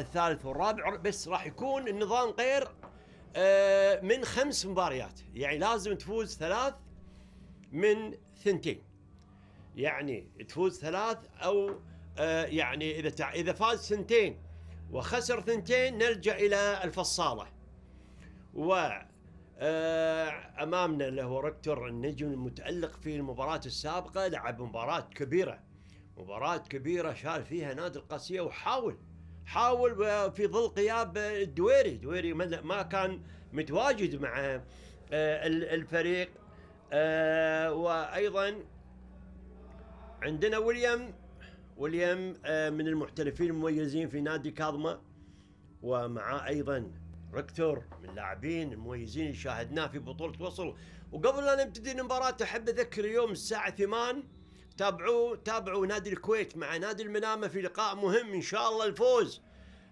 الثالث والرابع بس راح يكون النظام غير آه، من خمس مباريات يعني لازم تفوز ثلاث من ثنتين يعني تفوز ثلاث او آه، يعني اذا اذا فاز ثنتين وخسر ثنتين نلجا الى الفصاله و آه، امامنا اللي هو ركتور النجم المتالق في المباراه السابقه لعب مباراه كبيره مباراه كبيره شال فيها نادي القاسيه وحاول حاول في ظل غياب الدويري الدويري ما كان متواجد مع آه، الفريق آه، وايضا عندنا ويليام ويليام آه، من المحترفين المميزين في نادي كاظمه ومعاه ايضا ركتور من اللاعبين المميزين اللي شاهدناه في بطوله وصل وقبل لا نبتدي المباراه احب اذكر يوم الساعه 8 تابعوا تابعوا نادي الكويت مع نادي المنامه في لقاء مهم ان شاء الله الفوز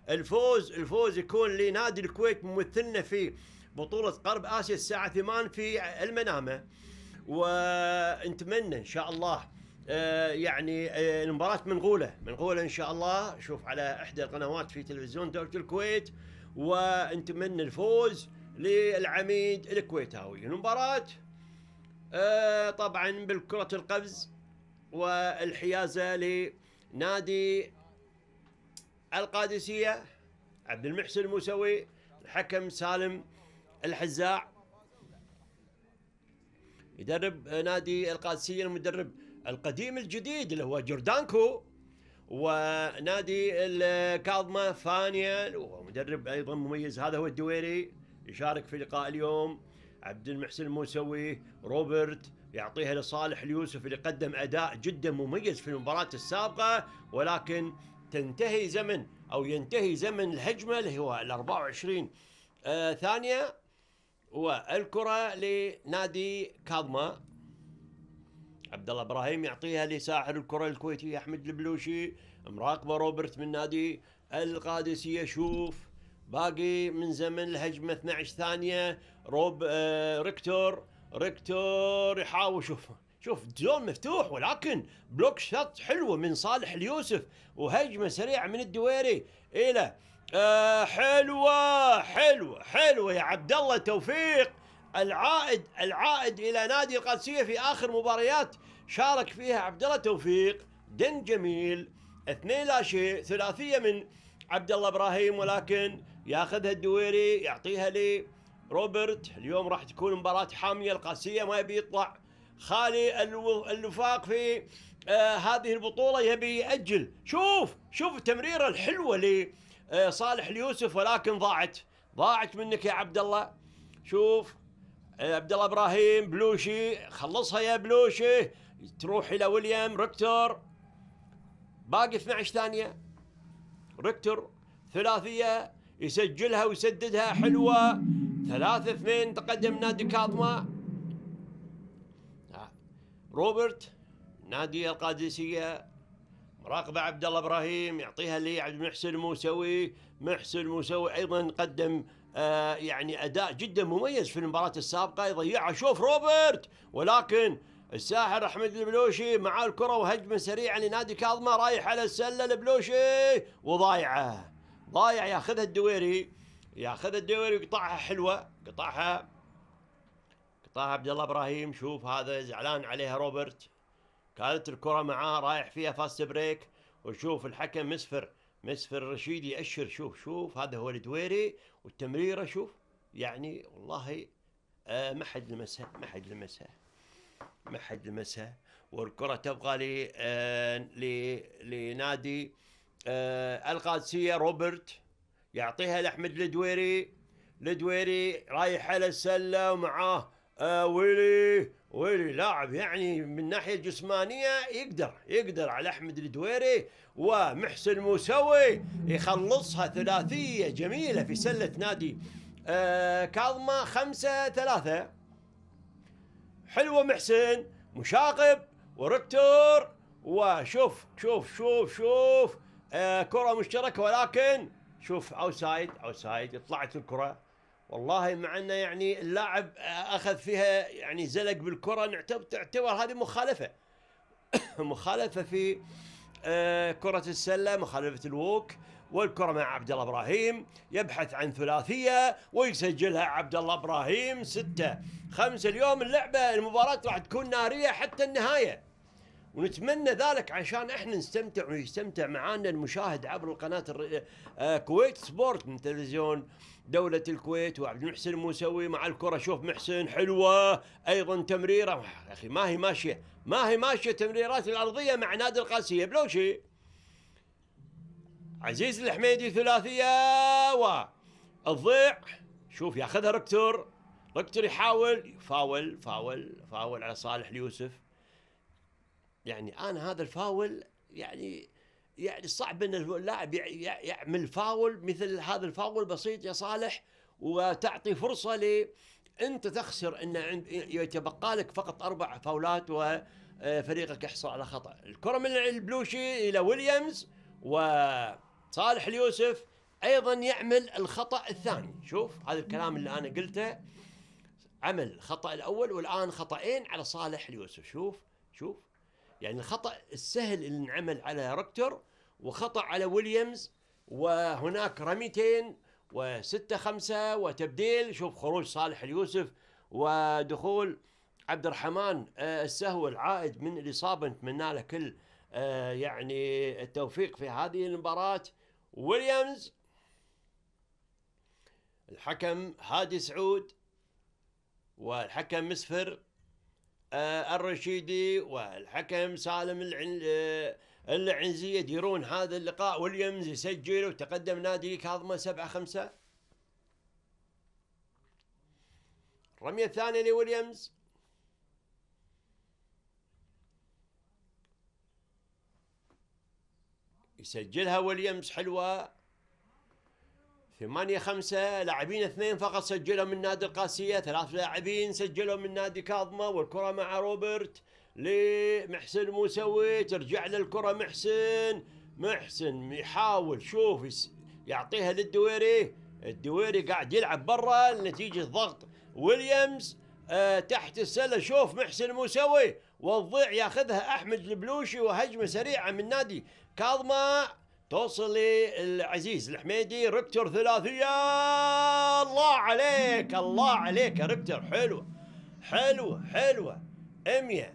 الفوز الفوز يكون لنادي الكويت ممثلنا في بطولة قرب آسيا الساعة 8 في المنامة ونتمنى إن شاء الله آه، يعني آه، المباراة منغولة منغولة إن شاء الله شوف على إحدى القنوات في تلفزيون دولة الكويت ونتمنى الفوز للعميد الكويتاوي المباراة آه، طبعا بالكرة القفز والحيازة لنادي القادسية عبد المحسن الموسوي الحكم سالم الحزاع يدرب نادي القادسية المدرب القديم الجديد اللي هو جوردانكو ونادي الكاظمة فانيا ومدرب أيضا مميز هذا هو الدويري يشارك في لقاء اليوم عبد المحسن الموسوي روبرت يعطيها لصالح اليوسف اللي قدم أداء جدا مميز في المباراة السابقة ولكن تنتهي زمن او ينتهي زمن الهجمه اللي هو ال 24 آه ثانيه والكره لنادي كاظمه عبد الله ابراهيم يعطيها لساحر الكره الكويتي احمد البلوشي مراقبه روبرت من نادي القادسيه شوف باقي من زمن الهجمه 12 ثانيه روب آه ريكتور ريكتور يحاول شوفه شوف الزون مفتوح ولكن بلوك شوت حلوه من صالح اليوسف وهجمه سريعه من الدويري الى آه حلوه حلوه حلوه يا عبد الله توفيق العائد العائد الى نادي القادسيه في اخر مباريات شارك فيها عبد الله توفيق دن جميل اثنين لا شيء ثلاثيه من عبد الله ابراهيم ولكن ياخذها الدويري يعطيها لي روبرت اليوم راح تكون مباراه حاميه القادسيه ما يبي يطلع خالي الوفاق في آه هذه البطولة يبي يأجل شوف شوف التمريرة الحلوة لصالح آه اليوسف ولكن ضاعت ضاعت منك يا عبد الله شوف آه عبد الله ابراهيم بلوشي خلصها يا بلوشي تروح الى ويليام ريكتور باقي 12 ثانية ريكتور ثلاثية يسجلها ويسددها حلوة ثلاثة اثنين تقدم نادي كاظمة روبرت نادي القادسية مراقبة عبد الله ابراهيم يعطيها لي عبد محسن الموسوي محسن الموسوي ايضا قدم آه يعني اداء جدا مميز في المباراة السابقة يضيعها شوف روبرت ولكن الساحر احمد البلوشي مع الكرة وهجمة سريعة لنادي كاظمة رايح على السلة البلوشي وضايعه ضايع ياخذها الدويري ياخذها الدويري وقطعها حلوة قطعها طه عبد الله ابراهيم شوف هذا زعلان عليها روبرت كانت الكره معاه رايح فيها فاست بريك وشوف الحكم مسفر مسفر رشيد يأشر شوف شوف هذا هو الدويري والتمريره شوف يعني والله آه، ما حد لمسها ما حد لمسها ما حد لمسها والكره تبقى آه، ل لنادي آه، القادسيه روبرت يعطيها لاحمد الدويري الدويري رايح على السلة ومعاه آه، ويلي ويلي لاعب يعني من ناحيه جسمانيه يقدر يقدر على احمد الدويري ومحسن موسوي يخلصها ثلاثيه جميله في سله نادي آه، كاظمه خمسه ثلاثه حلوه محسن مشاقب وركتور وشوف شوف شوف شوف آه، كره مشتركه ولكن شوف اوسايد اوسايد طلعت الكره والله مع انه يعني اللاعب اخذ فيها يعني زلق بالكره نعتبر تعتبر هذه مخالفه مخالفه في آه، كرة السلة مخالفة الووك والكرة مع عبد الله ابراهيم يبحث عن ثلاثية ويسجلها عبد الله ابراهيم ستة خمسة اليوم اللعبة المباراة راح تكون نارية حتى النهاية ونتمنى ذلك عشان احنا نستمتع ويستمتع معانا المشاهد عبر القناه آه، كويت سبورت من تلفزيون دولة الكويت وعبد المحسن الموسوي مع الكرة شوف محسن حلوة أيضا تمريرة أخي ما هي ماشية ما هي ماشية تمريرات الأرضية مع نادي القاسية بلوشي عزيز الحميدي ثلاثية و الضيع شوف ياخذها ركتور ركتور يحاول فاول فاول فاول على صالح اليوسف يعني انا هذا الفاول يعني يعني صعب ان اللاعب يعمل فاول مثل هذا الفاول بسيط يا صالح وتعطي فرصه ل انت تخسر ان يتبقى لك فقط اربع فاولات وفريقك آه، يحصل على خطا الكره من البلوشي الى ويليامز وصالح اليوسف ايضا يعمل الخطا الثاني شوف هذا الكلام اللي انا قلته عمل الخطا الاول والان خطأين على صالح اليوسف شوف شوف يعني الخطا السهل اللي انعمل على ركتور وخطا على ويليامز وهناك رميتين وستة خمسة وتبديل شوف خروج صالح اليوسف ودخول عبد الرحمن آه، السهو العائد من الإصابة نتمنى له كل آه، يعني التوفيق في هذه المباراة ويليامز الحكم هادي سعود والحكم مسفر آه، الرشيدي والحكم سالم آه، العنزي يديرون هذا اللقاء واليمز يسجل وتقدم نادي كاظمه سبعة خمسة الرمية الثانية لويليامز يسجلها ويليامز حلوة ثمانية خمسة لاعبين اثنين فقط سجلوا من نادي القاسية ثلاث لاعبين سجلوا من نادي كاظمة والكرة مع روبرت لمحسن موسوي ترجع للكرة محسن محسن يحاول شوف يعطيها للدويري الدويري قاعد يلعب برا نتيجة ضغط ويليامز آه، تحت السلة شوف محسن موسوي والضيع ياخذها أحمد البلوشي وهجمة سريعة من نادي كاظمة توصل العزيز الحميدي ركتر ثلاثية الله عليك الله عليك يا ركتر حلوة حلوة حلوة 100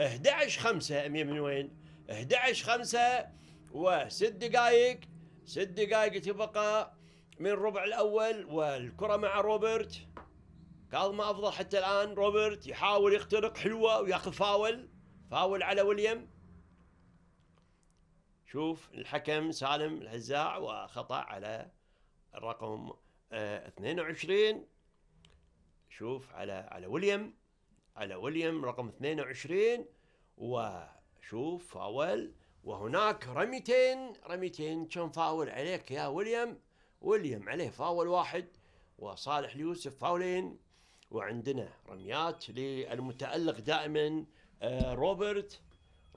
11 5 100 من وين 11 5 وست دقايق ست دقايق تبقى من الربع الأول والكرة مع روبرت كالما أفضل حتى الآن روبرت يحاول يخترق حلوة وياخذ فاول فاول على ويليام شوف الحكم سالم الهزاع وخطأ على الرقم 22 آه، شوف على على ويليام على ويليام رقم 22 وشوف فاول وهناك رميتين رميتين كم فاول عليك يا ويليام ويليام عليه فاول واحد وصالح اليوسف فاولين وعندنا رميات للمتألق دائما آه، روبرت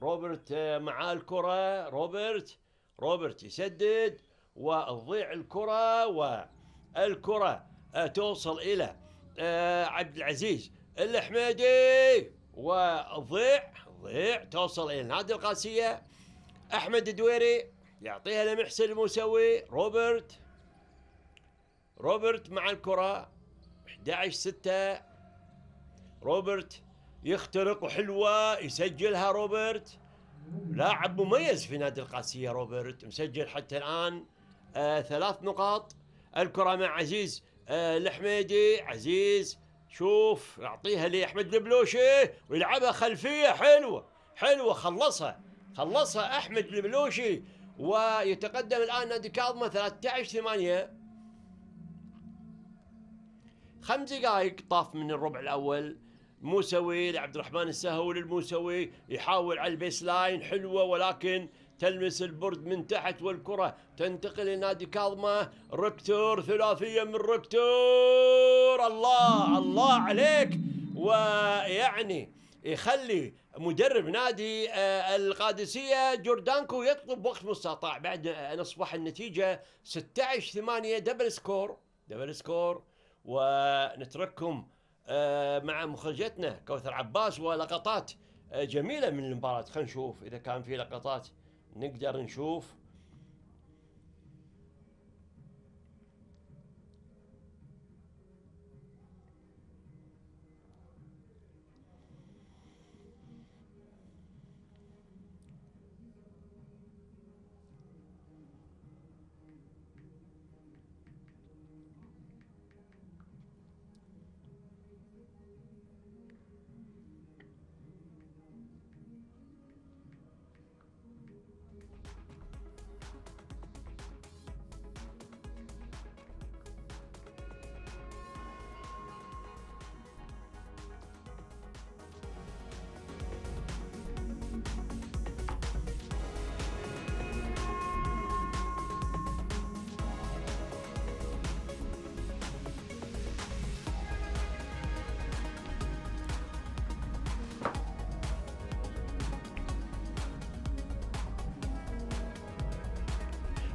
روبرت آه، مع الكرة روبرت روبرت يسدد وتضيع الكرة والكرة آه، توصل إلى آه، عبد العزيز الحميدي وضيع ضيع توصل إلى نادي القاسية أحمد الدويري يعطيها لمحسن الموسوي روبرت روبرت مع الكرة 11 6 روبرت يخترق حلوة يسجلها روبرت لاعب مميز في نادي القادسية روبرت مسجل حتى الآن آه ثلاث نقاط الكرة مع عزيز آه الحميدي عزيز شوف يعطيها لأحمد البلوشي ويلعبها خلفية حلوة حلوة خلصها خلصها أحمد البلوشي ويتقدم الآن نادي كاظمة 13 8 خمس دقائق طاف من الربع الأول موسوي لعبد الرحمن السهوي للموسوي يحاول على البيس لاين حلوه ولكن تلمس البرد من تحت والكرة تنتقل لنادي كاظمة ركتور ثلاثية من ركتور الله الله عليك ويعني يخلي مدرب نادي آه، القادسية جوردانكو يطلب وقت مستطاع بعد أن أصبح النتيجة 16 8 دبل سكور دبل سكور ونترككم آه، مع مخرجتنا كوثر عباس ولقطات آه، جميله من المباراه خلينا نشوف اذا كان في لقطات نقدر نشوف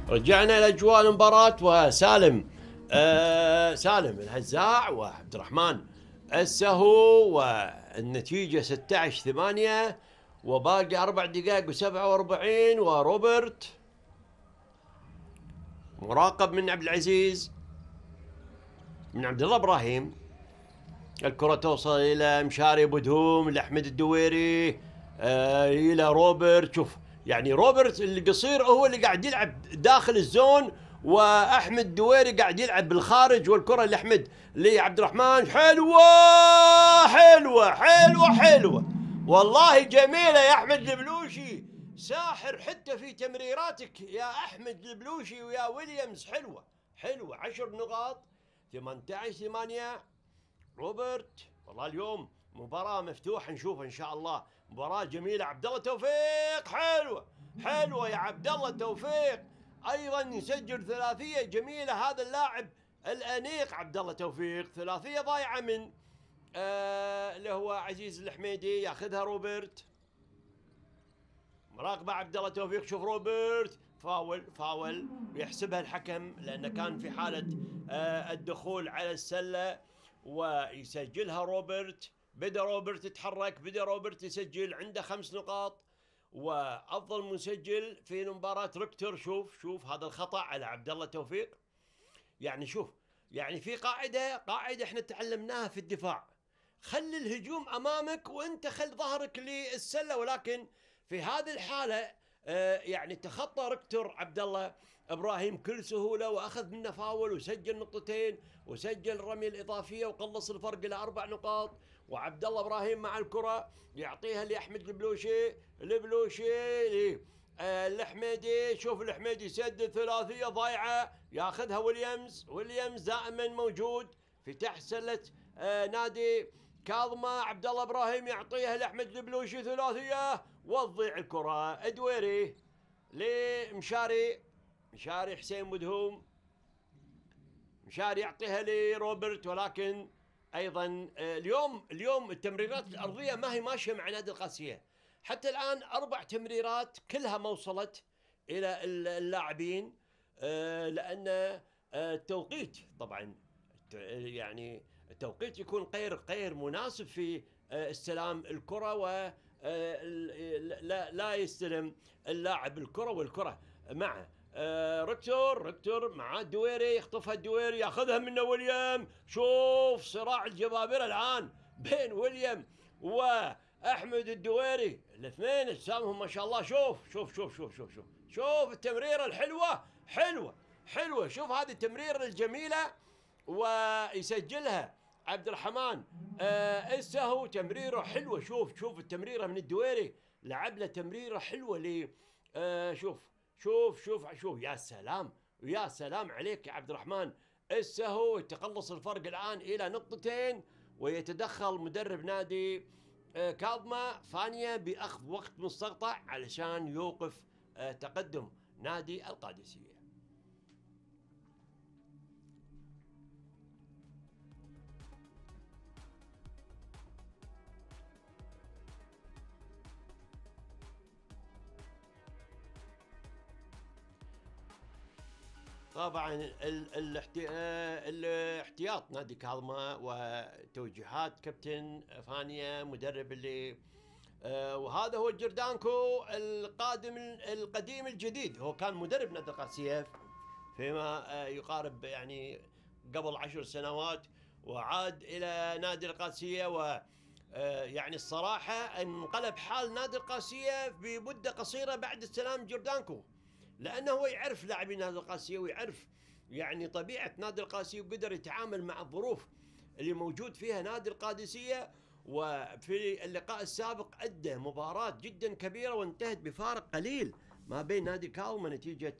رجعنا لاجواء المباراه وسالم آه سالم الهزاع وعبد الرحمن السهو والنتيجه 16 8 وباقي اربع دقائق و47 وروبرت مراقب من عبد العزيز من عبد الله ابراهيم الكرة توصل إلى مشاري بدهوم لأحمد الدويري آه إلى روبرت شوف يعني روبرتس القصير هو اللي قاعد يلعب داخل الزون واحمد دويري قاعد يلعب بالخارج والكره لاحمد لعبد الرحمن حلوه حلوه حلوه حلوه والله جميله يا احمد البلوشي ساحر حتى في تمريراتك يا احمد البلوشي ويا ويليامز حلوه حلوه عشر نقاط 18 8 روبرت والله اليوم مباراه مفتوحه نشوف ان شاء الله مباراة جميلة عبد الله توفيق حلوة حلوة يا عبد الله توفيق ايضا يسجل ثلاثية جميلة هذا اللاعب الانيق عبد الله توفيق ثلاثية ضايعة من آه اللي هو عزيز الحميدي ياخذها روبرت مراقبة عبد الله توفيق شوف روبرت فاول فاول ويحسبها الحكم لانه كان في حالة آه الدخول على السلة ويسجلها روبرت بدا روبرت يتحرك بدا روبرت يسجل عنده خمس نقاط وافضل مسجل في مباراه ريكتور شوف شوف هذا الخطا على عبد الله توفيق يعني شوف يعني في قاعده قاعده احنا تعلمناها في الدفاع خلي الهجوم امامك وانت خل ظهرك للسله ولكن في هذه الحاله آه، يعني تخطى ركتر عبد الله ابراهيم كل سهوله واخذ منه فاول وسجل نقطتين وسجل الرميه الاضافيه وقلص الفرق الى اربع نقاط وعبد الله ابراهيم مع الكره يعطيها لاحمد البلوشي البلوشي آه، الحميدي شوف الحميدي يسدد ثلاثيه ضايعه ياخذها ويليامز ويليامز دائما موجود في تحت سله آه، نادي كاظمه عبد الله ابراهيم يعطيها لاحمد البلوشي ثلاثيه وتضيع الكره ادويري لمشاري مشاري حسين مدهوم مشاري يعطيها لروبرت ولكن ايضا آه، اليوم اليوم التمريرات الارضيه ما هي ماشيه مع نادي القادسيه حتى الان اربع تمريرات كلها ما وصلت الى اللاعبين آه، لان آه، التوقيت طبعا يعني التوقيت يكون غير غير مناسب في استلام الكره و لا يستلم اللاعب الكره والكره معه آه، ركتور ركتور مع الدويري يخطفها الدويري ياخذها منه وليم شوف صراع الجبابرة الآن بين وليم وأحمد الدويري الاثنين اجسامهم ما شاء الله شوف شوف شوف شوف شوف شوف شوف التمريرة الحلوة حلوة حلوة شوف هذه التمريرة الجميلة ويسجلها عبد الرحمن آه السهو تمريره حلوة شوف شوف التمريرة من الدويري لعب له تمريرة حلوة ل آه شوف شوف شوف شوف يا سلام ويا سلام عليك يا عبد الرحمن السهو تقلص الفرق الآن إلى نقطتين ويتدخل مدرب نادي آه، كاظمة فانيا بأخذ وقت مستقطع علشان يوقف آه، تقدم نادي القادسية طبعا الاحتياط نادي كاظمة وتوجيهات كابتن فانية مدرب اللي آه، وهذا هو جردانكو القادم القديم الجديد هو كان مدرب نادي القادسيه فيما آه، يقارب يعني قبل عشر سنوات وعاد الى نادي القادسيه و آه، يعني الصراحه انقلب حال نادي القادسيه بمده قصيره بعد استلام جردانكو لانه هو يعرف لاعبين نادي القادسيه ويعرف يعني طبيعه نادي القادسيه وقدر يتعامل مع الظروف اللي موجود فيها نادي القادسيه وفي اللقاء السابق ادى مباراه جدا كبيره وانتهت بفارق قليل ما بين نادي كاوما نتيجه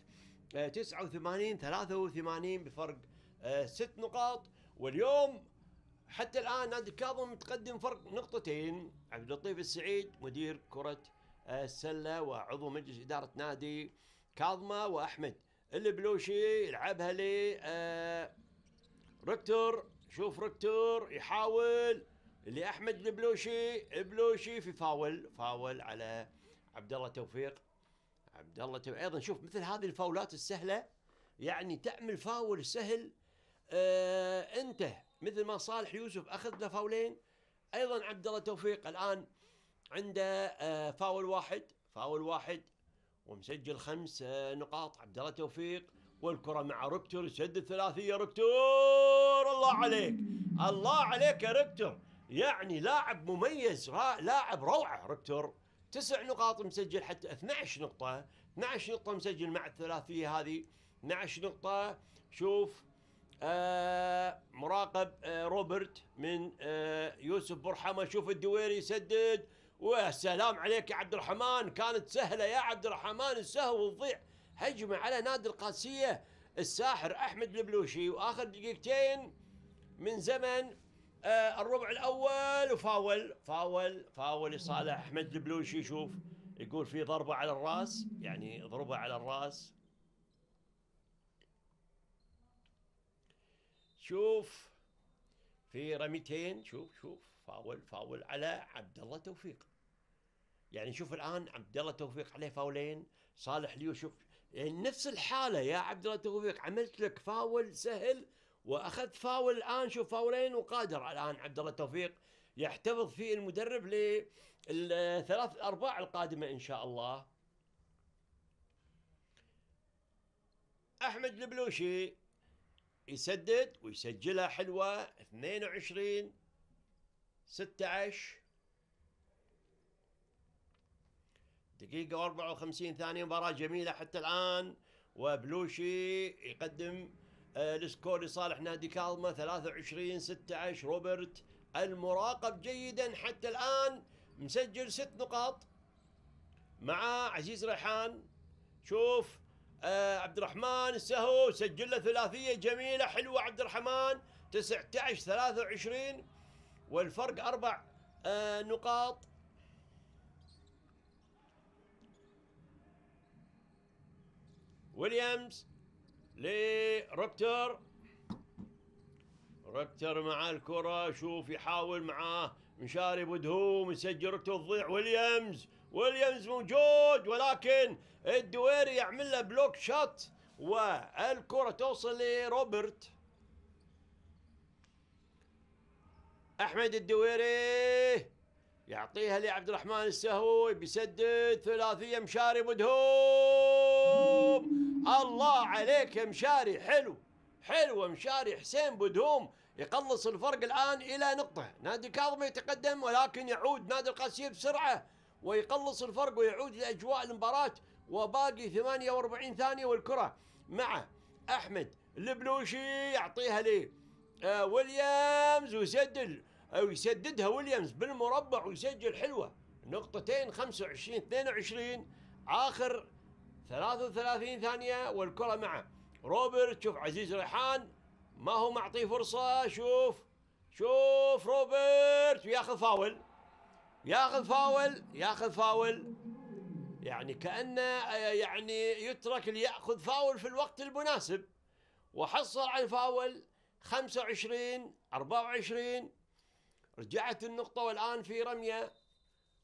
89 آه، 83 بفرق آه، ست نقاط واليوم حتى الان نادي كاظم متقدم فرق نقطتين عبد اللطيف السعيد مدير كره السله آه، وعضو مجلس اداره نادي كاظمه واحمد البلوشي يلعبها لي آه، ركتور شوف ركتور يحاول اللي احمد البلوشي بلوشي في فاول فاول على عبد الله توفيق عبد الله توفيق ايضا شوف مثل هذه الفاولات السهله يعني تعمل فاول سهل آه انت مثل ما صالح يوسف اخذ له فاولين ايضا عبد الله توفيق الان عنده آه فاول واحد فاول واحد ومسجل خمس نقاط عبد الله توفيق والكرة مع ربتر يسد الثلاثية ربتر الله عليك الله عليك يا ربتر يعني لاعب مميز لاعب روعة ربتر تسع نقاط مسجل حتى 12 نقطة 12 نقطة مسجل مع الثلاثية هذه 12 نقطة شوف آه مراقب آه روبرت من آه يوسف برحمة شوف الدويري يسدد والسلام عليك يا عبد الرحمن كانت سهلة يا عبد الرحمن السهو والضيع هجمة على نادي القادسية الساحر أحمد البلوشي وآخر دقيقتين من زمن آه الربع الأول وفاول فاول فاول لصالح أحمد البلوشي شوف يقول في ضربة على الرأس يعني ضربة على الرأس شوف في رميتين شوف شوف فاول فاول على عبد الله توفيق يعني شوف الان عبد الله توفيق عليه فاولين صالح ليو شوف يعني نفس الحاله يا عبد الله توفيق عملت لك فاول سهل واخذت فاول الان شوف فاولين وقادر الان عبد الله توفيق يحتفظ فيه المدرب للثلاث الارباع القادمه ان شاء الله. احمد البلوشي يسدد ويسجلها حلوه 22 16 دقيقة و54 ثانية مباراة جميلة حتى الآن وبلوشي يقدم السكور آه، لصالح نادي كالما 23 16 روبرت المراقب جيدا حتى الآن مسجل ست نقاط مع عزيز ريحان شوف آه عبد الرحمن السهو سجل له ثلاثية جميلة حلوة عبد الرحمن 19 23 والفرق أربع آه، نقاط ويليامز لروبتر روبتر مع الكرة شوف يحاول معاه مشارب ودهوم سجرته تضيع ويليامز ويليامز موجود ولكن الدويري يعمل له بلوك شوت والكرة توصل لروبرت أحمد الدويري يعطيها لعبد الرحمن السهوي بيسدد ثلاثية مشاري بدهوم الله عليك يا مشاري حلو حلو مشاري حسين بدهوم يقلص الفرق الآن إلى نقطة نادي كاظم يتقدم ولكن يعود نادي القاسية بسرعة ويقلص الفرق ويعود لأجواء المباراة وباقي 48 ثانية والكرة مع أحمد البلوشي يعطيها لي آه ويليامز وسدل أو يسددها ويليامز بالمربع ويسجل حلوة نقطتين 25 22 آخر 33 ثانية والكرة معه روبرت شوف عزيز ريحان ما هو معطيه فرصة شوف شوف روبرت وياخذ فاول ياخذ فاول ياخذ فاول يعني كأنه آه، يعني يترك ليأخذ فاول في الوقت المناسب وحصل على الفاول 25 24 رجعت النقطة والآن في رمية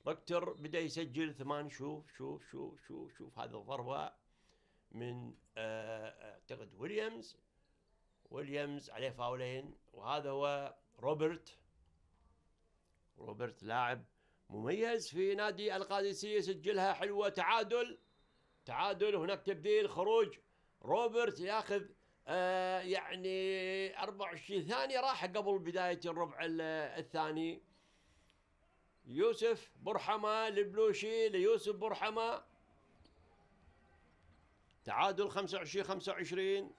ركتر بدأ يسجل ثمان شوف شوف شوف شوف شوف هذه الضربة من آه، أعتقد ويليامز ويليامز عليه فاولين وهذا هو روبرت روبرت لاعب مميز في نادي القادسية سجلها حلوة تعادل تعادل هناك تبديل خروج روبرت ياخذ آه، يعني 24 ثانية راح قبل بداية الربع الثاني يوسف برحمة البلوشي ليوسف برحمة تعادل 25 25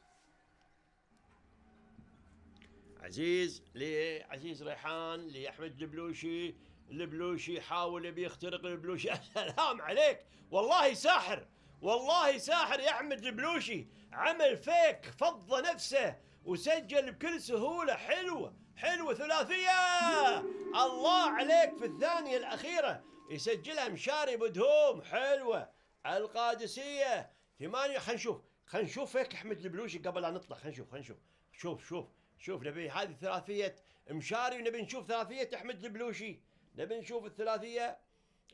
عزيز لعزيز ريحان لأحمد البلوشي البلوشي حاول يبي يخترق البلوشي سلام عليك والله ساحر والله ساحر يا احمد البلوشي عمل فيك فض نفسه وسجل بكل سهوله حلوه حلوه ثلاثيه الله عليك في الثانيه الاخيره يسجلها مشاري بدهوم حلوه القادسيه ثمانيه خلينا نشوف خلينا نشوف فيك احمد البلوشي قبل لا نطلع خلينا نشوف خلينا نشوف شوف شوف شوف نبي هذه ثلاثيه مشاري ونبي نشوف ثلاثيه احمد البلوشي نبي نشوف الثلاثيه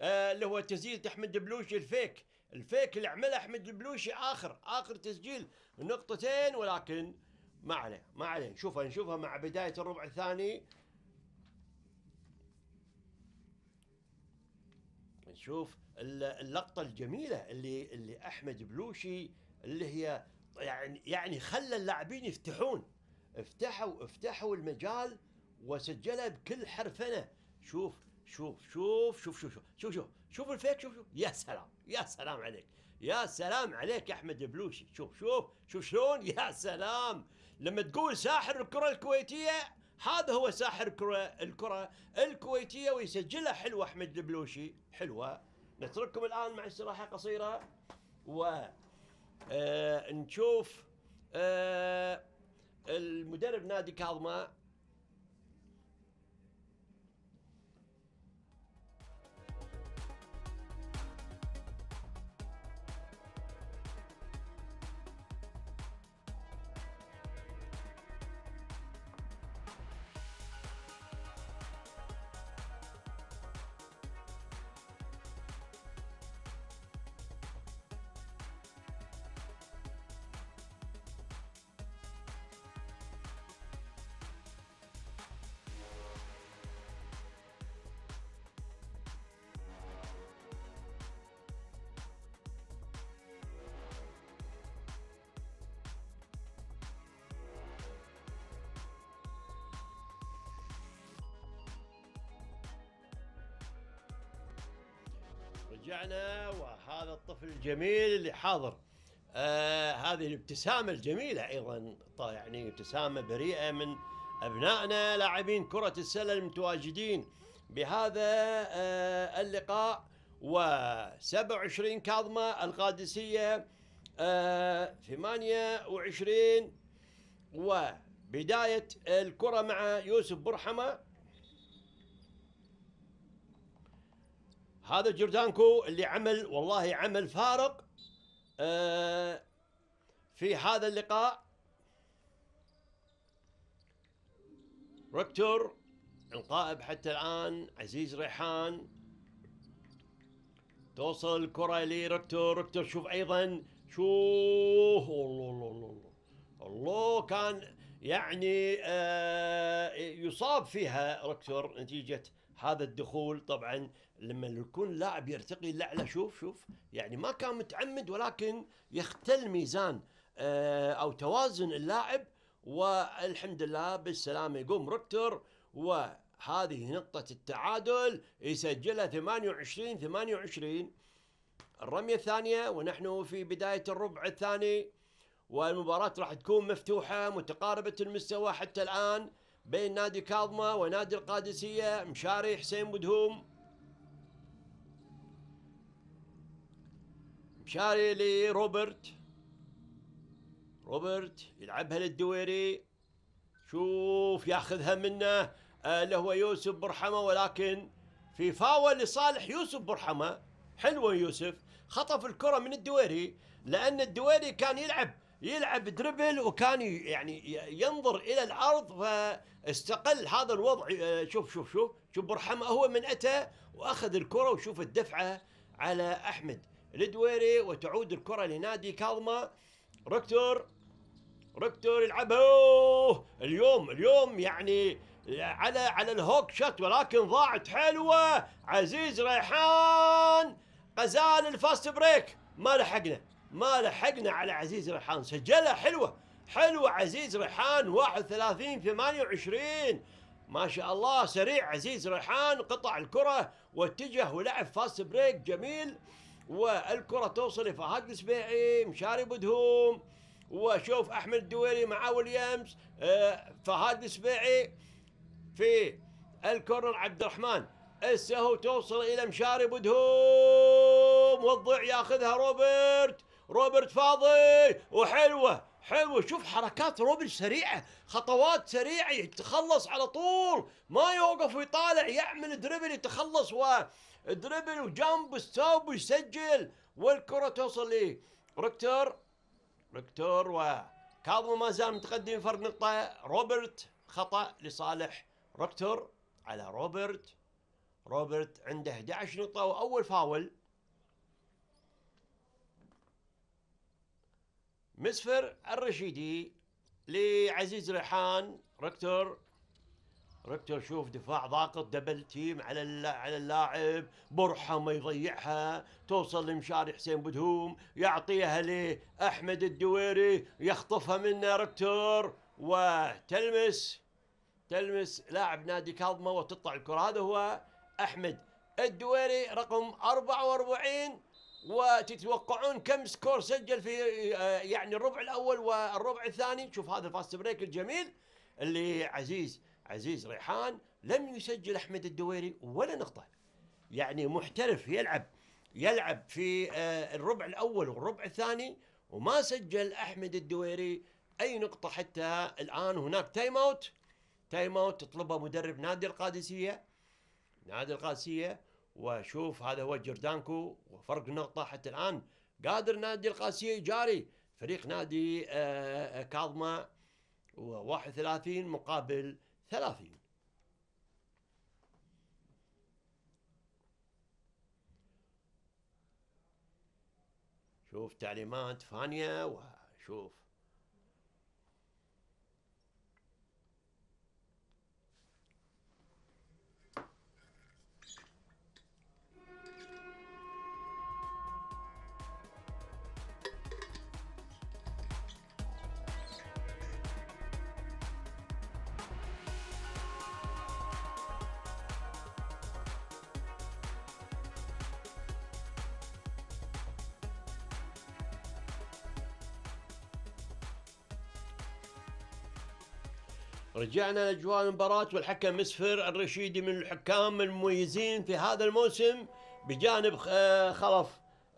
آه اللي هو تسجيل احمد البلوشي الفيك الفيك اللي عمله احمد البلوشي اخر اخر تسجيل نقطتين ولكن ما عليه ما عليه نشوفها نشوفها مع بدايه الربع الثاني نشوف اللقطه الجميله اللي اللي احمد بلوشي اللي هي يعني يعني خلى اللاعبين يفتحون افتحوا افتحوا المجال وسجلها بكل حرفنه شوف شوف شوف شوف شوف شوف شوف شوف شوف الفيك شوف شوف يا سلام يا سلام عليك يا سلام عليك يا احمد بلوشي شوف شوف شوف شلون يا سلام لما تقول ساحر الكره الكويتيه هذا هو ساحر الكره الكره الكويتيه ويسجلها حلوه احمد البلوشي حلوه نترككم الان مع استراحه قصيره و آه، نشوف آه، المدرب نادي كاظمه الجميل اللي حاضر آه هذه الابتسامة الجميلة أيضا يعني ابتسامة بريئة من أبنائنا لاعبين كرة السلة المتواجدين بهذا آه اللقاء و27 كاظمة القادسية آه 28 وبداية الكرة مع يوسف برحمة هذا جوردانكو اللي عمل والله عمل فارق آه، في هذا اللقاء ركتور القائب حتى الآن عزيز ريحان توصل الكرة لركتور ركتور شوف أيضا شوف الله الله الله الله كان يعني آه، يصاب فيها ركتور نتيجة هذا الدخول طبعا لما يكون لاعب يرتقي لأعلى شوف شوف يعني ما كان متعمد ولكن يختل ميزان آه، أو توازن اللاعب والحمد لله بالسلامة يقوم ركتر وهذه نقطة التعادل يسجلها 28 28 الرمية الثانية ونحن في بداية الربع الثاني والمباراة راح تكون مفتوحة متقاربة المستوى حتى الآن بين نادي كاظمة ونادي القادسية مشاري حسين بدهوم شاري لي روبرت روبرت يلعبها للدويري شوف ياخذها منه اللي آه، هو يوسف برحمه ولكن في فاول لصالح يوسف برحمه حلوه يوسف خطف الكره من الدويري لان الدويري كان يلعب يلعب دربل وكان يعني ينظر الى الارض فاستقل هذا الوضع آه، شوف شوف شوف شوف برحمه هو من اتى واخذ الكره وشوف الدفعه على احمد لدويري وتعود الكرة لنادي كاظمة ركتور ركتور يلعبها اليوم اليوم يعني على على الهوك شوت ولكن ضاعت حلوة عزيز ريحان غزال الفاست بريك ما لحقنا ما لحقنا على عزيز ريحان سجلها حلوة حلوة عزيز ريحان 31 28 ما شاء الله سريع عزيز ريحان قطع الكرة واتجه ولعب فاست بريك جميل والكرة توصل لفهد السبيعي مشاري بدهوم وشوف أحمد الدويري مع ويليامز آه، فهد السبيعي في الكورنر عبد الرحمن السهو توصل إلى مشاري بدهوم والضيع ياخذها روبرت روبرت فاضي وحلوة حلوة شوف حركات روبرت سريعة خطوات سريعة يتخلص على طول ما يوقف ويطالع يعمل دريبل يتخلص و دربل وجامب ستوب ويسجل والكره توصل لي ركتور ركتور وكاظم ما زال متقدم فرق نقطه روبرت خطا لصالح ركتور على روبرت روبرت عنده 11 نقطه واول فاول مسفر الرشيدي لعزيز ريحان ركتور ريكتور شوف دفاع ضاغط دبل تيم على على اللاعب برحه ما يضيعها توصل لمشاري حسين بدهوم يعطيها لاحمد الدويري يخطفها منه ريكتور وتلمس تلمس لاعب نادي كاظمه وتطلع الكره هذا هو احمد الدويري رقم 44 وتتوقعون كم سكور سجل في يعني الربع الاول والربع الثاني شوف هذا الفاست بريك الجميل اللي عزيز عزيز ريحان لم يسجل أحمد الدويري ولا نقطة يعني محترف يلعب يلعب في آه، الربع الأول والربع الثاني وما سجل أحمد الدويري أي نقطة حتى الآن هناك تايم أوت تايم أوت تطلبه مدرب نادي القادسية نادي القادسية وشوف هذا هو جردانكو وفرق نقطة حتى الآن قادر نادي القادسية يجاري فريق نادي آه، آه، كاظمة و 31 مقابل ثلاثين شوف تعليمات فانية وشوف رجعنا لاجواء المباراة والحكم مسفر الرشيدي من الحكام المميزين في هذا الموسم بجانب آه، خلف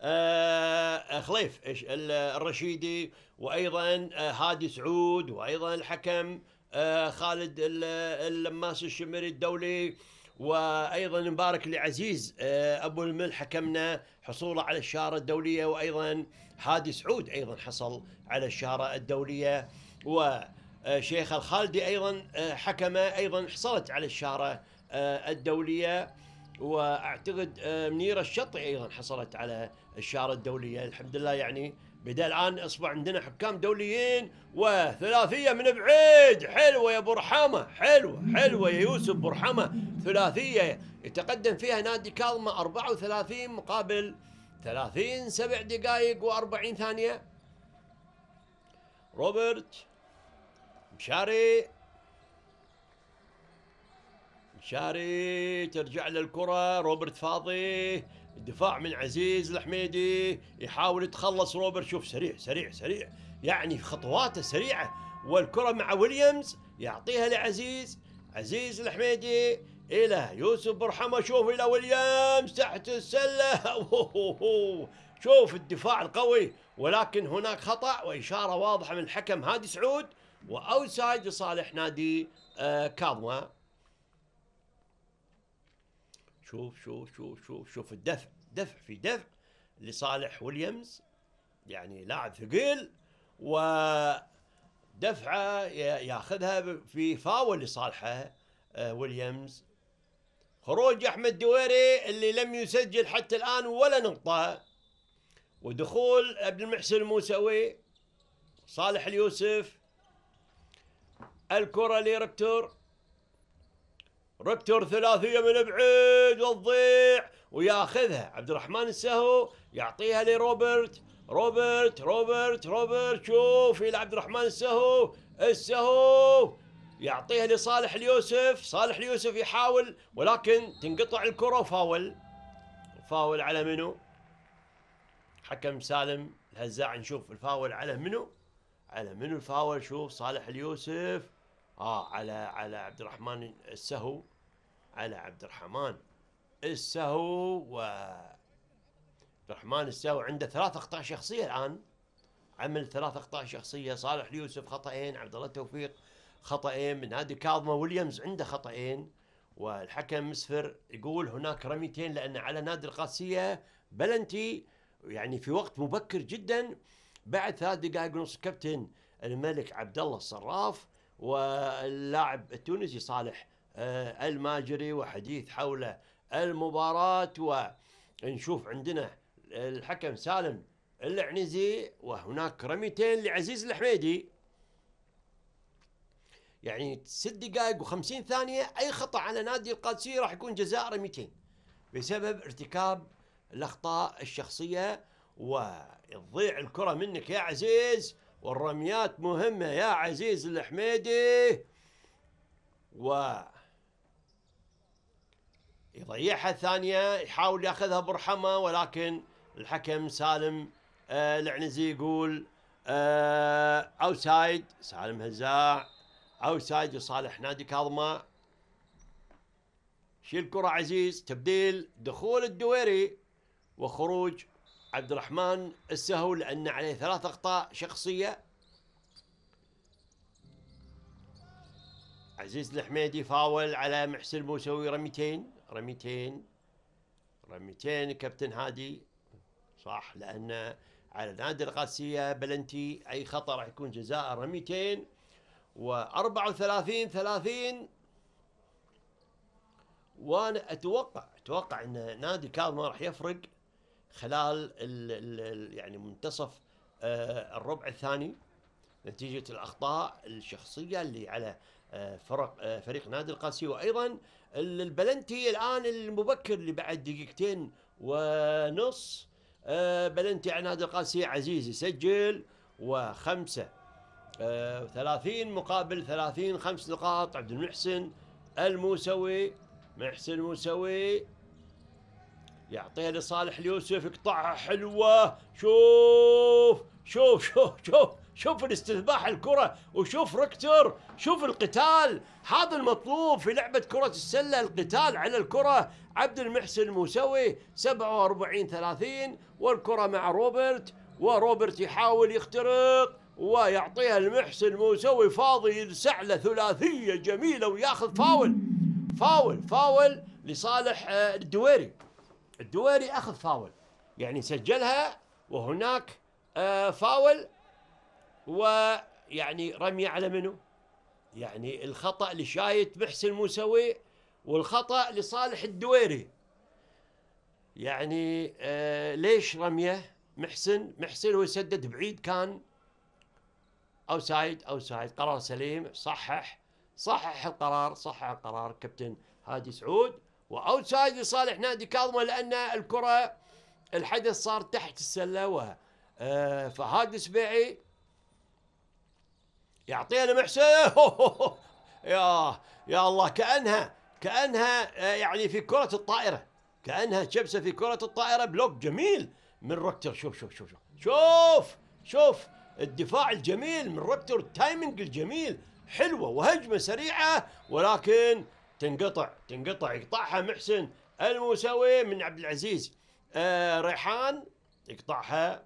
آه، آه، خليف الرشيدي وايضا هادي سعود وايضا الحكم خالد اللماس الشمري الدولي وايضا مبارك لعزيز ابو المل حكمنا حصوله على الشاره الدوليه وايضا هادي سعود ايضا حصل على الشاره الدوليه و آه، شيخ الخالدي أيضا آه، حكم أيضا حصلت على الشارة آه، الدولية واعتقد منيره الشطي ايضا حصلت على الشاره الدوليه الحمد لله يعني بدا الان اصبح عندنا حكام دوليين وثلاثيه من بعيد حلوه يا برحمه حلوه حلوه يا يوسف برحمه ثلاثيه يتقدم فيها نادي كاظمه 34 مقابل 30 سبع دقائق و40 ثانيه روبرت مشاري مشاري ترجع للكرة روبرت فاضي دفاع من عزيز الحميدي يحاول يتخلص روبرت شوف سريع سريع سريع يعني خطواته سريعة والكرة مع ويليامز يعطيها لعزيز عزيز الحميدي إلى يوسف برحمة شوف إلى ويليامز تحت السلة شوف الدفاع القوي ولكن هناك خطأ وإشارة واضحة من الحكم هادي سعود واوتسايد لصالح نادي آه، كاظمه شوف شوف شوف شوف شوف الدفع دفع في دفع لصالح ويليامز يعني لاعب ثقيل ودفعه ياخذها في فاول لصالحه آه، ويليامز خروج احمد دويري اللي لم يسجل حتى الان ولا نقطه ودخول عبد المحسن الموسوي صالح اليوسف الكرة لركتور ركتور ثلاثية من بعيد وتضيع وياخذها عبد الرحمن السهو يعطيها لروبرت روبرت روبرت روبرت شوف الى عبد الرحمن السهو السهو يعطيها لصالح اليوسف صالح اليوسف يحاول ولكن تنقطع الكرة وفاول فاول على منو حكم سالم الهزاع نشوف الفاول على منو على منو الفاول شوف صالح اليوسف اه على على عبد الرحمن السهو على عبد الرحمن السهو و عبد الرحمن السهو عنده ثلاث اخطاء شخصيه الان عمل ثلاث اخطاء شخصيه صالح اليوسف خطأين عبد الله التوفيق خطأين من نادي كاظمه ويليامز عنده خطأين والحكم مسفر يقول هناك رميتين لان على نادي القادسيه بلنتي يعني في وقت مبكر جدا بعد ثلاث دقائق ونص كابتن الملك عبد الله الصراف واللاعب التونسي صالح آه، الماجري وحديث حول المباراة ونشوف عندنا الحكم سالم العنزي وهناك رميتين لعزيز الحميدي يعني ست دقائق وخمسين ثانية أي خطأ على نادي القادسية راح يكون جزاء رميتين بسبب ارتكاب الأخطاء الشخصية وتضيع الكرة منك يا عزيز والرميات مهمة يا عزيز الحميدي و يضيعها الثانية يحاول ياخذها برحمة ولكن الحكم سالم آه العنزي يقول آه اوسايد سالم هزاع اوسايد يصالح نادي كاظمة شيل كرة عزيز تبديل دخول الدويري وخروج عبد الرحمن السهو لأن عليه ثلاث أخطاء شخصية عزيز الحميدي فاول على محسن الموسوي رميتين رميتين رميتين كابتن هادي صح لأن على نادي القادسية بلنتي أي خطأ راح يكون جزاء رميتين و 34 30 وأنا أتوقع أتوقع أن نادي كاظمة راح يفرق خلال ال ال يعني منتصف آه، الربع الثاني نتيجة الأخطاء الشخصية اللي على آه، فرق آه، فريق نادي القادسية وأيضا البلنتي الآن المبكر اللي بعد دقيقتين ونص بلنتي على نادي القادسية عزيز يسجل وخمسة ثلاثين مقابل ثلاثين خمس نقاط عبد المحسن الموسوي محسن الموسوي يعطيها لصالح اليوسف يقطعها حلوة شوف شوف شوف شوف شوف الاستذباح الكرة وشوف ركتر شوف القتال هذا المطلوب في لعبة كرة السلة القتال على الكرة عبد المحسن الموسوي 47 30 والكرة مع روبرت وروبرت يحاول يخترق ويعطيها المحسن الموسوي فاضي يلسع له ثلاثية جميلة وياخذ فاول فاول فاول لصالح آه، الدويري الدويري أخذ فاول يعني سجلها وهناك آه، فاول ويعني رمي على منه يعني الخطأ لشايت محسن موسوي والخطأ لصالح الدويري يعني آه، ليش رميه محسن محسن هو يسدد بعيد كان او سايد او سايد قرار سليم صحح صحح القرار صحح القرار كابتن هادي سعود واوتسايد لصالح نادي كاظمه لان الكره الحدث صار تحت السله و آه، فهاد السبيعي يعطينا محسن يا يا الله كانها كانها آه، يعني في كره الطائره كانها شبسه في كره الطائره بلوك جميل من روكتر شوف شوف شوف شوف شوف, شوف الدفاع الجميل من روكتر التايمنج الجميل حلوه وهجمه سريعه ولكن تنقطع تنقطع يقطعها محسن الموسوي من عبد العزيز آه ريحان يقطعها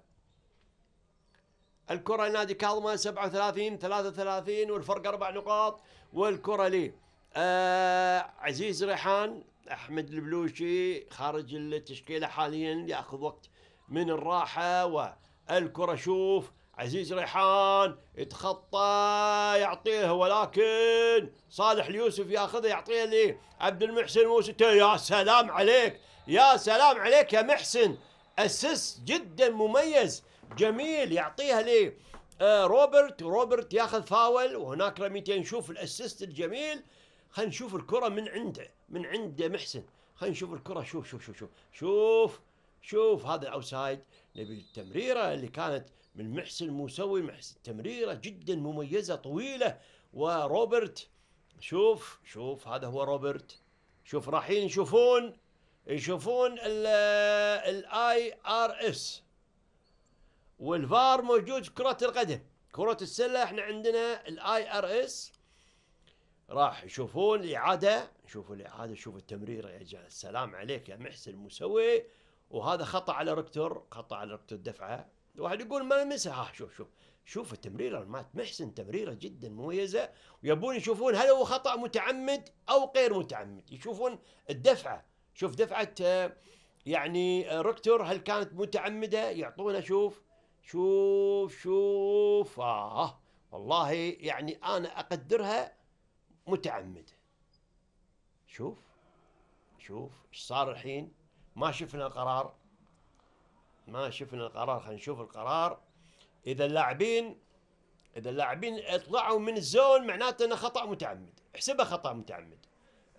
الكرة نادي كاظمة 37 33 والفرق أربع نقاط والكرة لي آه عزيز ريحان أحمد البلوشي خارج التشكيلة حاليا يأخذ وقت من الراحة والكرة شوف عزيز ريحان يتخطى يعطيه ولكن صالح اليوسف ياخذه يعطيه لي عبد المحسن موسته يا سلام عليك يا سلام عليك يا محسن اسس جدا مميز جميل يعطيها لي آه، روبرت روبرت ياخذ فاول وهناك رميتين نشوف الاسيست الجميل خلينا نشوف الكره من عنده من عند محسن خلينا نشوف الكره شوف شوف شوف شوف شوف شوف هذا الاوسايد نبي التمريره اللي كانت من محسن موسوي محسن تمريرة جدا مميزة طويلة وروبرت شوف شوف هذا هو روبرت شوف رايحين يشوفون يشوفون الاي ار اس والفار موجود في كرة القدم كرة السلة احنا عندنا الاي ار اس راح يشوفون الإعادة شوفوا الإعادة شوفوا التمريرة يا جماعة السلام عليك يا محسن المسوي وهذا خطأ على ركتور خطأ على ركتور دفعة واحد يقول ما لمسها آه، شوف شوف شوف التمريرة مات محسن تمريرة جدا مميزة ويبون يشوفون هل هو خطأ متعمد أو غير متعمد يشوفون الدفعة شوف دفعة آه، يعني آه، ركتور هل كانت متعمدة يعطونا شوف شوف شوف آه والله يعني أنا أقدرها متعمدة شوف شوف ايش صار الحين ما شفنا قرار ما شفنا القرار خلينا نشوف القرار اذا اللاعبين اذا اللاعبين اطلعوا من الزون معناته انه خطا متعمد احسبها خطا متعمد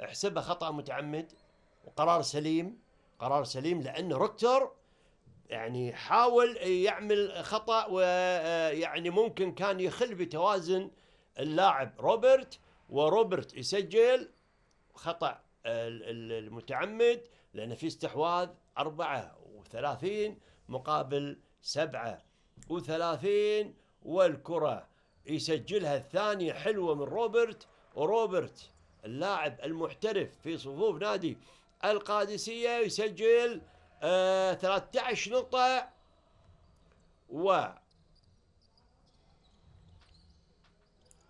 احسبها خطا متعمد وقرار سليم قرار سليم لان روتر يعني حاول يعمل خطا ويعني آه، ممكن كان يخل بتوازن اللاعب روبرت وروبرت يسجل خطا المتعمد لان في استحواذ 34 مقابل سبعة وثلاثين والكرة يسجلها الثانية حلوة من روبرت وروبرت اللاعب المحترف في صفوف نادي القادسية يسجل آه، ثلاثة 13 نقطة و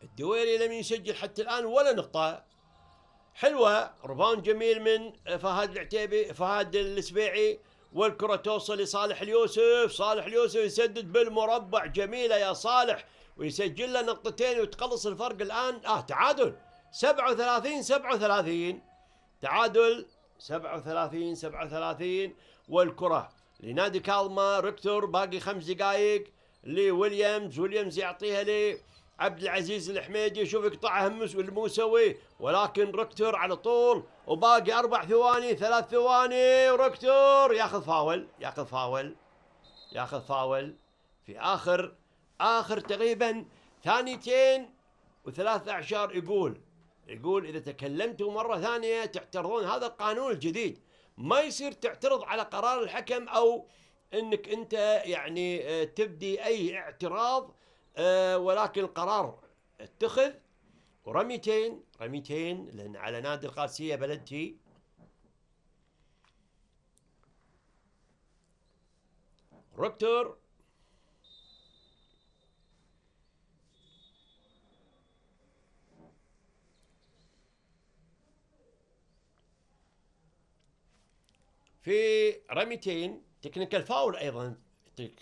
الدويري لم يسجل حتى الآن ولا نقطة حلوة رباوند جميل من فهد العتيبي فهد السبيعي والكرة توصل لصالح اليوسف صالح اليوسف يسدد بالمربع جميلة يا صالح ويسجل له نقطتين وتقلص الفرق الآن آه تعادل 37 37 تعادل 37 37 والكرة لنادي كالما ركتور باقي خمس دقائق لويليامز ويليامز يعطيها لي عبد العزيز الحميدي شوف يقطعها همس والموسوي ولكن ركتور على طول وباقي اربع ثواني ثلاث ثواني وركتور ياخذ فاول ياخذ فاول ياخذ فاول في اخر اخر تقريبا ثانيتين وثلاث اعشار يقول يقول اذا تكلمتوا مره ثانيه تعترضون هذا القانون الجديد ما يصير تعترض على قرار الحكم او انك انت يعني آه، تبدي اي اعتراض آه، ولكن القرار اتخذ ورميتين رميتين لأن على نادي القادسية بلدتي روكتور في رميتين تكنيكال فاول ايضا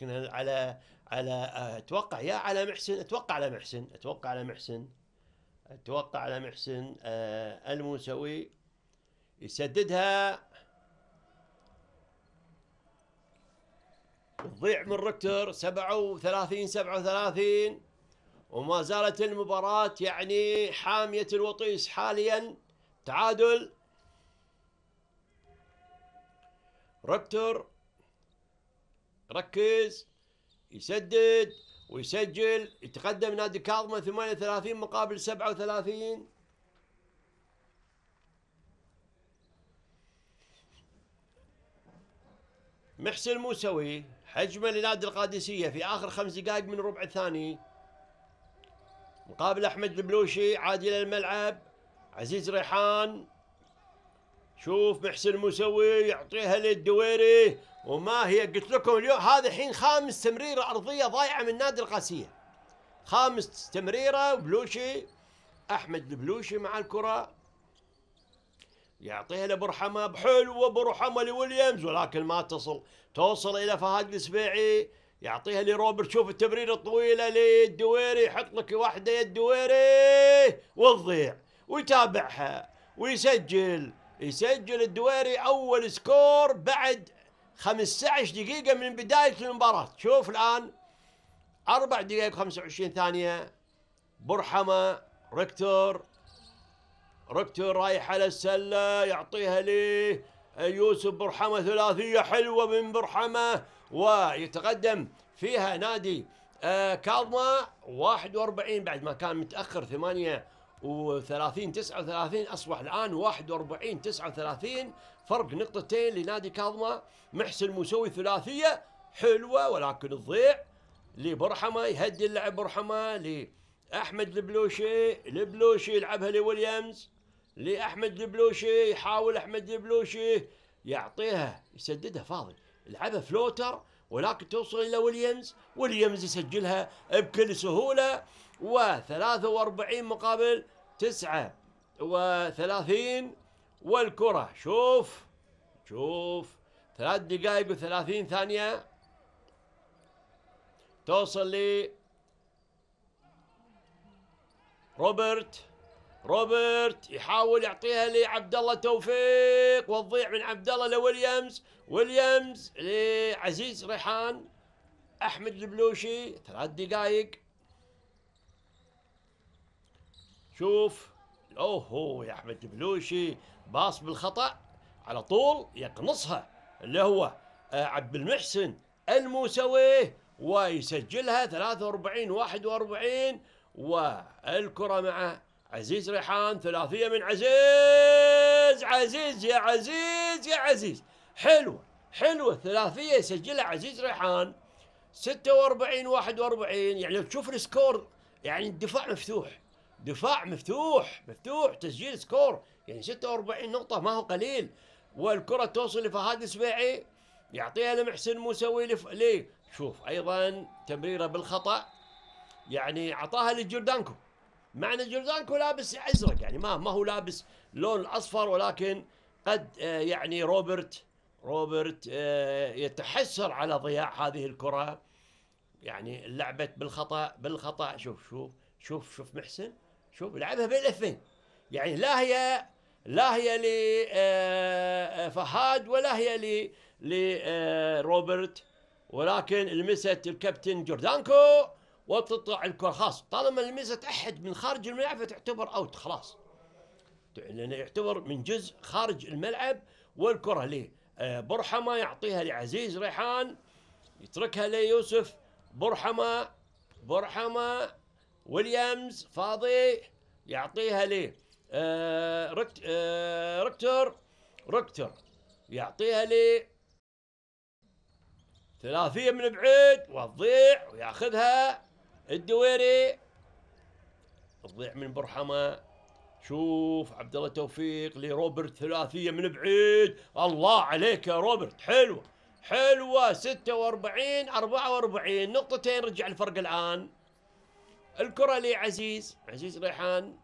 على على آه، اتوقع يا على محسن اتوقع على محسن اتوقع على محسن اتوقع على محسن آه، الموسوي يسددها تضيع من ركتر 37 37 وما زالت المباراة يعني حامية الوطيس حاليا تعادل ركتر ركز يسدد ويسجل يتقدم نادي كاظمة 38 مقابل 37 محسن موسوي حجمه لنادي القادسية في آخر خمس دقائق من الربع الثاني مقابل أحمد البلوشي عادل إلى الملعب عزيز ريحان شوف محسن مسوي يعطيها للدويري وما هي قلت لكم اليوم هذا الحين خامس تمريره ارضيه ضايعه من نادي القاسيه خامس تمريره بلوشي احمد البلوشي مع الكره يعطيها لبرحمة بحلوة برحمة لويليامز ولكن ما تصل توصل إلى فهد السبيعي يعطيها لروبرت شوف التمريرة الطويلة للدويري يحط لك واحدة يد دويري وتضيع ويتابعها ويسجل يسجل الدويري أول سكور بعد 15 دقيقة من بداية المباراة شوف الآن أربع دقائق 25 ثانية برحمة ركتور ركتور رايح على السلة يعطيها ليه يوسف برحمة ثلاثية حلوة من برحمة ويتقدم فيها نادي آه، كاظمة 41 بعد ما كان متأخر ثمانية و30 39 اصبح الان 41 39 فرق نقطتين لنادي كاظمه محسن موسوي ثلاثيه حلوه ولكن تضيع لبرحمه يهدي اللعب برحمه لاحمد البلوشي البلوشي يلعبها لويليامز لاحمد البلوشي يحاول احمد البلوشي يعطيها يسددها فاضي لعبها فلوتر ولكن توصل الى ويليامز ويليامز يسجلها بكل سهوله و43 مقابل 39 والكرة شوف شوف ثلاث دقائق وثلاثين ثانية توصل لي روبرت روبرت يحاول يعطيها لعبد الله توفيق وتضيع من عبد الله لويليامز ويليامز لعزيز ريحان احمد البلوشي ثلاث دقائق شوف اوه يا احمد بلوشي باص بالخطا على طول يقنصها اللي هو آه، عبد المحسن الموسوي ويسجلها 43 41 والكره مع عزيز ريحان ثلاثيه من عزيز عزيز يا عزيز يا عزيز حلوه حلوه ثلاثيه يسجلها عزيز ريحان 46 41 يعني لو تشوف السكور يعني الدفاع مفتوح دفاع مفتوح مفتوح تسجيل سكور يعني 46 نقطة ما هو قليل والكرة توصل لفهد السبيعي يعطيها لمحسن موسوي لف... ليه شوف ايضا تمريره بالخطا يعني اعطاها لجوردانكو معنى جوردانكو لابس ازرق يعني ما ما هو لابس لون اصفر ولكن قد آه، يعني روبرت روبرت آه، يتحسر على ضياع هذه الكره يعني لعبت بالخطا بالخطا شوف شوف شوف شوف محسن شوف لعبها بين الاثنين يعني لا هي لا هي لفهاد آه، آه، ولا هي لروبرت آه، ولكن لمست الكابتن جوردانكو وتطلع الكره خلاص طالما لمست احد من خارج الملعب فتعتبر اوت خلاص لانه يعتبر من جزء خارج الملعب والكره ليه برحمه يعطيها لعزيز ريحان يتركها ليوسف برحمه برحمه ويليامز فاضي يعطيها لي آه ركت آه ركتور ركتور يعطيها لي ثلاثية من بعيد وتضيع وياخذها الدويري تضيع من برحمه شوف عبد الله توفيق لروبرت ثلاثية من بعيد الله عليك يا روبرت حلوة حلوة 46 44 نقطتين رجع الفرق الآن الكرة لعزيز عزيز ريحان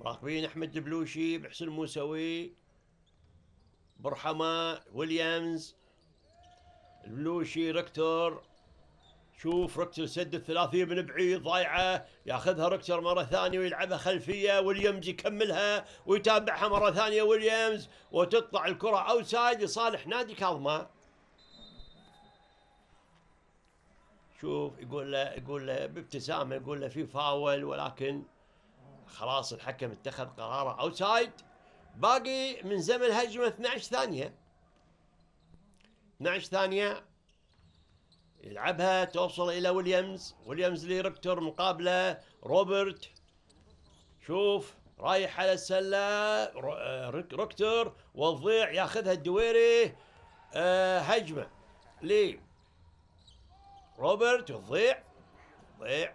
مراقبين أحمد دبلوشي محسن موسوي برحمة ويليامز البلوشي ركتور شوف ركتور سد الثلاثية من بعيد ضايعة ياخذها ركتور مرة ثانية ويلعبها خلفية ويليامز يكملها ويتابعها مرة ثانية ويليامز وتطلع الكرة أوسايد لصالح نادي كاظمة شوف يقول له يقول له بابتسامه يقول له في فاول ولكن خلاص الحكم اتخذ قراره اوتسايد باقي من زمن هجمه 12 ثانيه 12 ثانيه يلعبها توصل الى ويليامز ويليامز لريكتور مقابله روبرت شوف رايح على السله ركتر والضيع ياخذها الدويري آه، هجمه ليه روبرت تضيع ضيع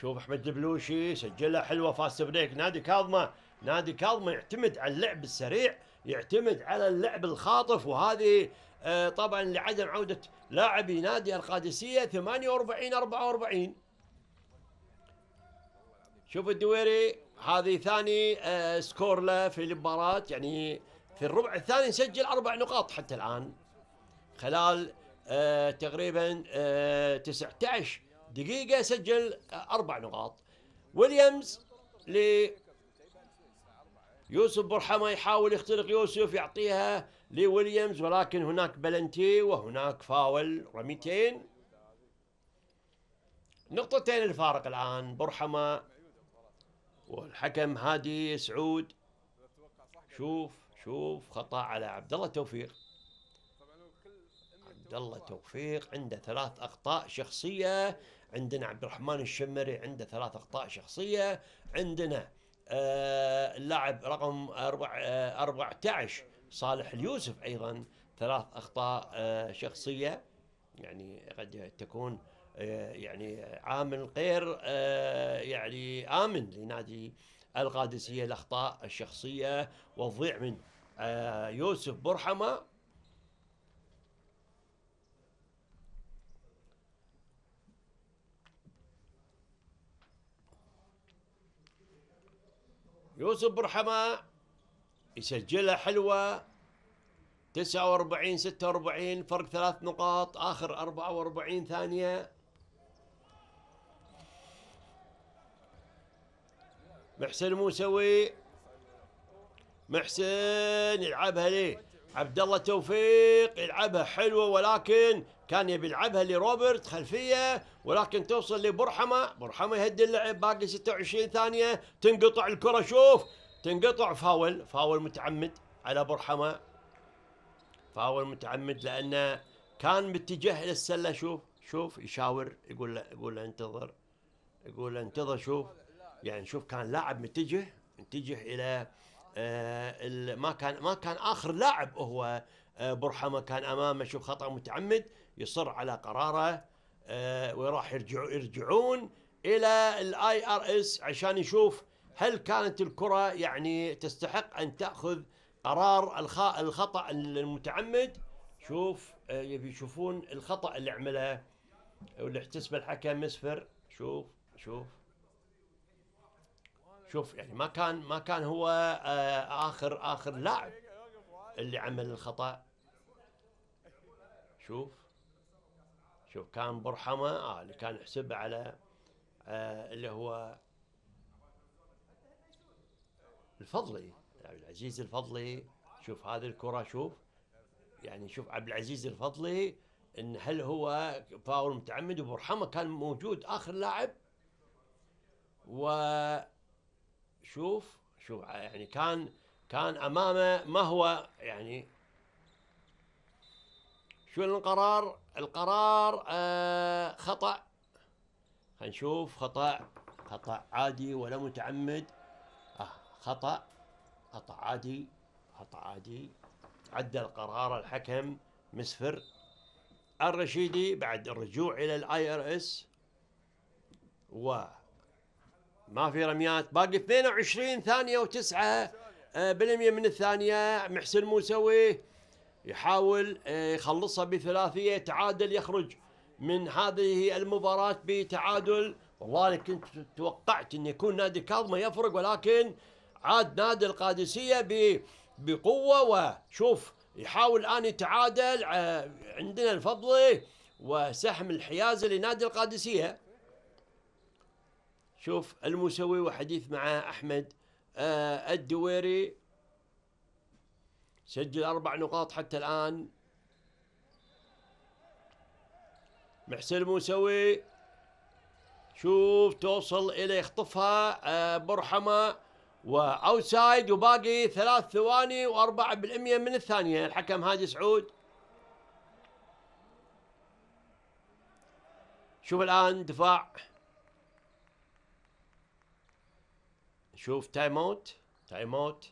شوف احمد البلوشي سجلها حلوه فاست بريك نادي كاظمه نادي كاظمه يعتمد على اللعب السريع يعتمد على اللعب الخاطف وهذه آه، طبعا لعدم عوده لاعبي نادي القادسيه 48 44 شوف الدويري هذه ثاني آه، سكور له في المباراه يعني في الربع الثاني سجل اربع نقاط حتى الان خلال آه، تقريبا 19 آه، دقيقة سجل آه، أربع نقاط ويليامز ل يوسف برحمة يحاول يخترق يوسف يعطيها لويليامز ولكن هناك بلنتي وهناك فاول رميتين نقطتين الفارق الآن برحمة والحكم هادي سعود شوف شوف خطأ على عبد الله توفيق عبد الله توفيق عنده ثلاث اخطاء شخصيه عندنا عبد الرحمن الشمري عنده ثلاث اخطاء شخصيه عندنا آه، اللاعب رقم 14 آه، صالح اليوسف ايضا ثلاث اخطاء آه، شخصيه يعني قد تكون يعني عامل غير يعني امن لنادي القادسيه الاخطاء الشخصيه والضيع من يوسف برحمه يوسف برحمة يسجلها حلوة 49 46 فرق ثلاث نقاط آخر 44 ثانية محسن موسوي محسن يلعبها ليه عبد الله توفيق يلعبها حلوه ولكن كان يبي يلعبها لروبرت خلفيه ولكن توصل لبرحمه برحمه يهدي اللعب باقي 26 ثانيه تنقطع الكره شوف تنقطع فاول فاول متعمد على برحمه فاول متعمد لانه كان باتجاه السله شوف شوف يشاور يقول له يقول له انتظر يقول له انتظر شوف يعني شوف كان لاعب متجه متجه الى آه، ما كان ما كان اخر لاعب هو آه، برحمه كان امامه شوف خطا متعمد يصر على قراره آه، وراح يرجعوا يرجعون الى الاي ار اس عشان يشوف هل كانت الكره يعني تستحق ان تاخذ قرار الخطا المتعمد شوف يبي يشوفون الخطا اللي عمله واللي احتسبه الحكم مسفر شوف شوف شوف يعني ما كان ما كان هو آه، اخر اخر لاعب اللي عمل الخطا شوف شوف كان برحمه اه اللي كان يحسب على آه اللي هو الفضلي عبد العزيز الفضلي شوف هذه الكره شوف يعني شوف عبد العزيز الفضلي ان هل هو فاول متعمد وبرحمه كان موجود اخر لاعب و شوف شوف يعني كان كان امامه ما هو يعني شو القرار القرار آه خطا هنشوف خطا خطا عادي ولا متعمد آه خطا خطا عادي خطا عادي عدل القرار الحكم مسفر الرشيدي بعد الرجوع الى الاي ار اس و ما في رميات باقي 22 ثانية وتسعة آه، بالمية من الثانية محسن موسوي يحاول آه، يخلصها بثلاثية تعادل يخرج من هذه المباراة بتعادل والله كنت توقعت أن يكون نادي كاظمة يفرق ولكن عاد نادي القادسية بقوة وشوف يحاول الآن يتعادل آه، عندنا الفضلي وسحم الحيازة لنادي القادسية شوف المسوي وحديث مع أحمد آه الدويري سجل أربع نقاط حتى الآن محسن الموسوي شوف توصل إلى يخطفها آه برحمة وأوسايد وباقي ثلاث ثواني وأربعة بالامية من الثانية الحكم هادي سعود شوف الآن دفاع شوف تايم اوت تايم اوت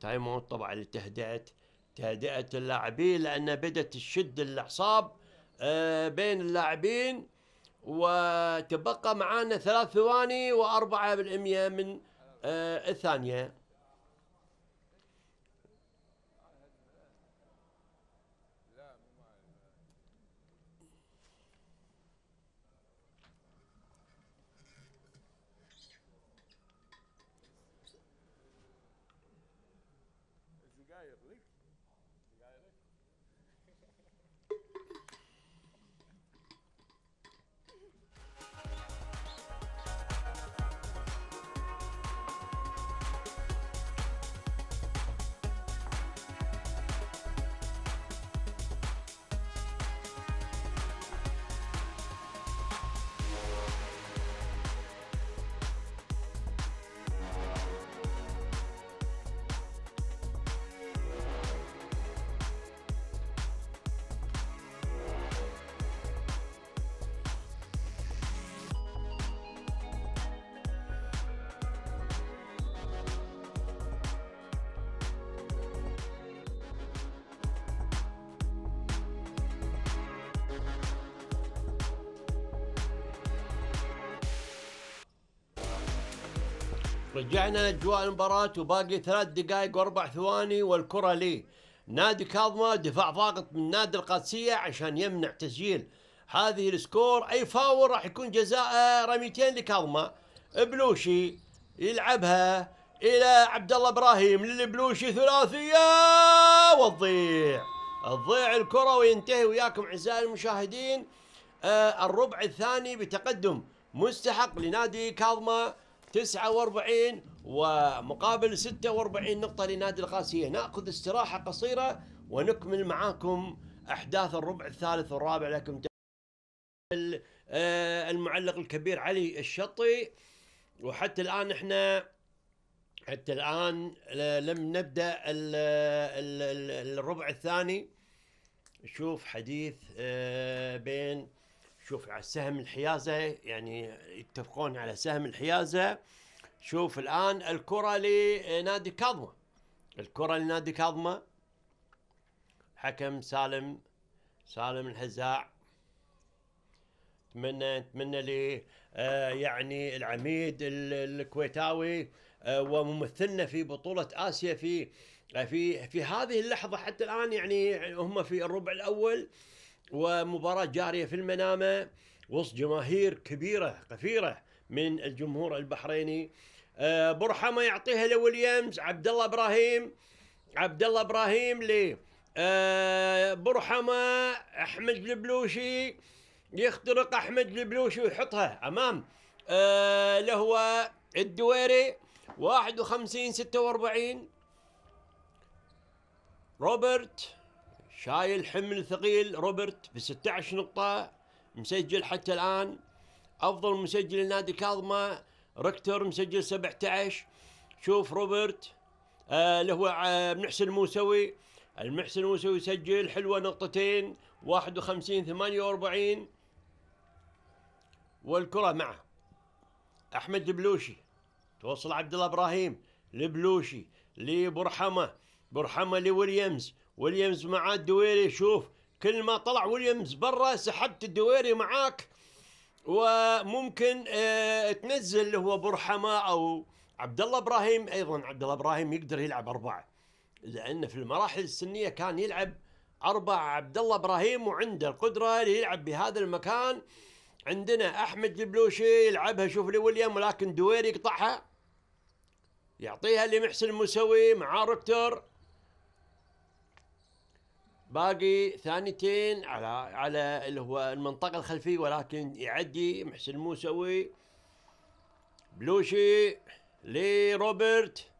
تايم اوت طبعا تهدئت تهدئت اللاعبين لان بدات تشد الاعصاب آه، بين اللاعبين وتبقى معانا ثلاث ثواني وأربعة بالمئة من آه، الثانية رجعنا اجواء المباراة وباقي ثلاث دقائق واربع ثواني والكرة لي نادي كاظمة دفاع ضاغط من نادي القادسية عشان يمنع تسجيل هذه السكور اي فاول راح يكون جزاء آه، رميتين لكاظمة بلوشي يلعبها الى عبد الله ابراهيم للبلوشي ثلاثية والضيع تضيع الكرة وينتهي وياكم اعزائي المشاهدين آه، الربع الثاني بتقدم مستحق لنادي كاظمه 49 ومقابل 46 نقطة لنادي القاسية نأخذ استراحة قصيرة ونكمل معاكم أحداث الربع الثالث والرابع لكم آه، المعلق الكبير علي الشطي وحتى الآن احنا حتى الآن آه، لم نبدأ الربع الثاني نشوف حديث آه، بين شوف على سهم الحيازه يعني يتفقون على سهم الحيازه شوف الان الكره لنادي كاظمه الكره لنادي كاظمه حكم سالم سالم الحزاع اتمنى اتمنى لي آه يعني العميد الكويتاوي آه وممثلنا في بطوله اسيا في في في هذه اللحظه حتى الان يعني هم في الربع الاول ومباراة جارية في المنامة وسط جماهير كبيرة قفيرة من الجمهور البحريني آه، برحمة يعطيها لويليامز عبد الله ابراهيم عبد الله ابراهيم ل آه، برحمة احمد البلوشي يخترق احمد البلوشي ويحطها امام آه، اللي هو الدويري 51 46 روبرت شايل حمل ثقيل روبرت ب 16 نقطة مسجل حتى الآن أفضل مسجل لنادي كاظمة ركتر مسجل 17 شوف روبرت آه، اللي آه هو آه محسن الموسوي المحسن الموسوي يسجل حلوة نقطتين 51 48 والكرة معه أحمد البلوشي توصل عبد الله إبراهيم لبلوشي لبرحمة برحمة لويليامز ويليامز مع الدويري شوف كل ما طلع ويليامز برا سحبت الدويري معاك وممكن آه، تنزل اللي هو برحمه او عبد الله ابراهيم ايضا عبد الله ابراهيم يقدر يلعب اربعه لان في المراحل السنيه كان يلعب اربعه عبد الله ابراهيم وعنده القدره يلعب بهذا المكان عندنا احمد البلوشي يلعبها شوف لي ويليام ولكن دويري يقطعها يعطيها لمحسن المسوي مع ركتر باقي ثانيتين على على اللي هو المنطقه الخلفيه ولكن يعدي محسن الموسوي بلوشي لروبرت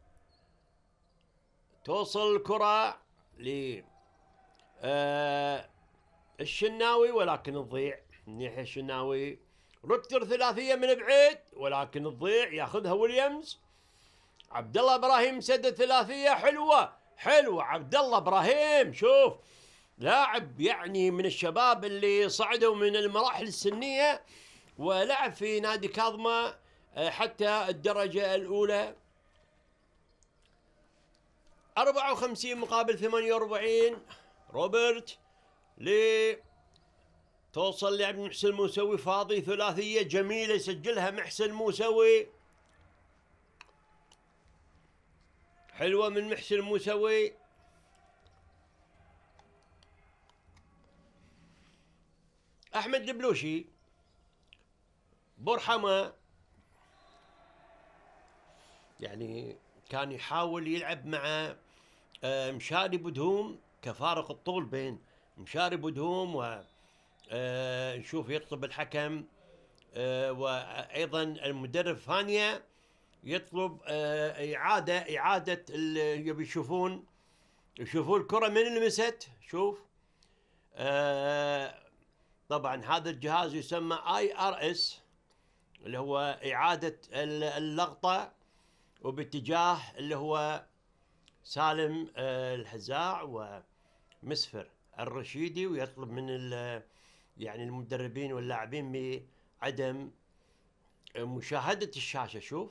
توصل الكره ل آه الشناوي ولكن تضيع من ناحيه الشناوي ركتر ثلاثيه من بعيد ولكن تضيع ياخذها ويليامز عبد الله ابراهيم سدد ثلاثيه حلوه حلوه عبد الله ابراهيم شوف لاعب يعني من الشباب اللي صعدوا من المراحل السنيه ولعب في نادي كاظمه آه، حتى الدرجه الاولى 54 مقابل 48 روبرت ل توصل لعب محسن الموسوي فاضي ثلاثيه جميله يسجلها محسن الموسوي حلوه من محسن الموسوي أحمد البلوشي برحمة يعني كان يحاول يلعب مع آه، مشاري بدهوم كفارق الطول بين مشاري بدهوم و آه، نشوف يطلب الحكم آه، وايضا المدرب فانيا يطلب اعاده اعاده يبي يشوفون يشوفون الكره من لمست شوف طبعا هذا الجهاز يسمى اي ار اس اللي هو اعاده اللقطه وباتجاه اللي هو سالم آه، الحزاع ومسفر الرشيدي ويطلب من يعني المدربين واللاعبين بعدم مشاهده الشاشه شوف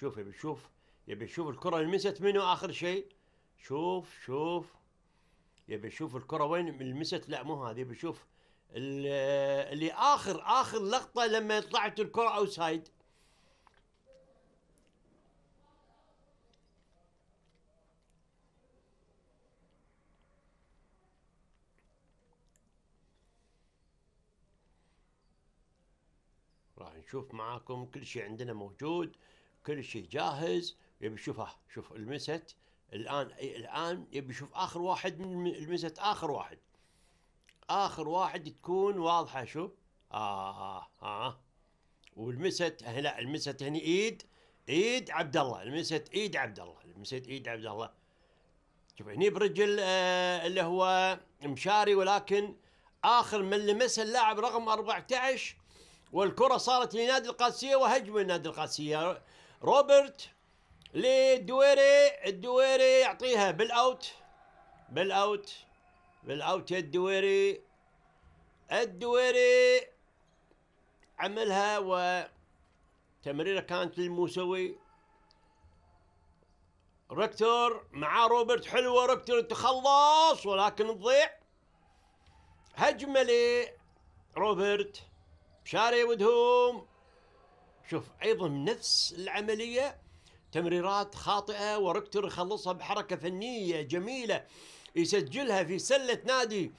شوف يبي يشوف يبي يشوف الكره لمست منه اخر شيء شوف شوف يبي يشوف الكره وين لمست لا مو هذه يبي يشوف اللي اخر اخر لقطه لما طلعت الكره اوسايد راح نشوف معاكم كل شيء عندنا موجود كل شيء جاهز يبي شوفه شوف المست الان الان يبي يشوف اخر واحد من المست اخر واحد اخر واحد تكون واضحه شو اه اه, آه. ولمست هنا لمست هنا ايد ايد عبد الله لمست ايد عبد الله لمست ايد عبد الله شوف هني برجل آه اللي هو مشاري ولكن اخر من لمس اللاعب رقم 14 والكره صارت لنادي القادسيه وهجم النادي القادسيه روبرت للدويري الدويري يعطيها بالاوت بالاوت بالعوت الدويري الدويري عملها وتمريرة كانت للموسوي ركتور مع روبرت حلوة ركتور تخلص ولكن تضيع هجمة لي روبرت شاري ودهوم شوف ايضا نفس العمليه تمريرات خاطئه وركتور يخلصها بحركه فنيه جميله يسجلها في سلة نادي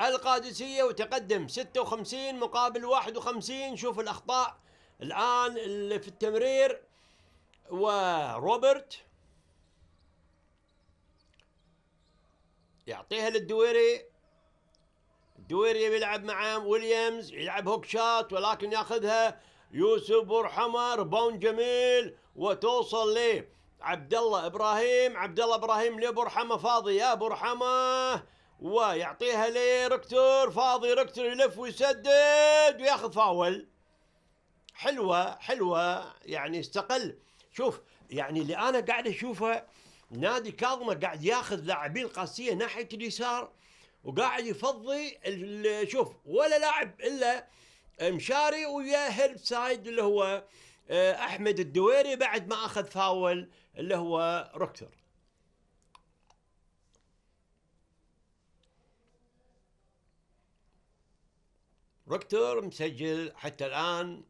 القادسية وتقدم 56 مقابل 51 شوف الأخطاء الآن اللي في التمرير وروبرت يعطيها للدويري الدويري يلعب مع ويليامز يلعب هوك شات ولكن ياخذها يوسف برحمة بون جميل وتوصل ليه عبد الله ابراهيم عبد الله ابراهيم لي رحمه فاضي يا ابو رحمه ويعطيها لركتور فاضي ركتور يلف ويسدد وياخذ فاول حلوه حلوه يعني استقل شوف يعني اللي انا قاعد اشوفه نادي كاظمه قاعد ياخذ لاعبين قاسيه ناحيه اليسار وقاعد يفضي شوف ولا لاعب الا مشاري ويا هيرب سايد اللي هو آه، احمد الدويري بعد ما اخذ فاول اللي هو روكتر روكتر مسجل حتى الان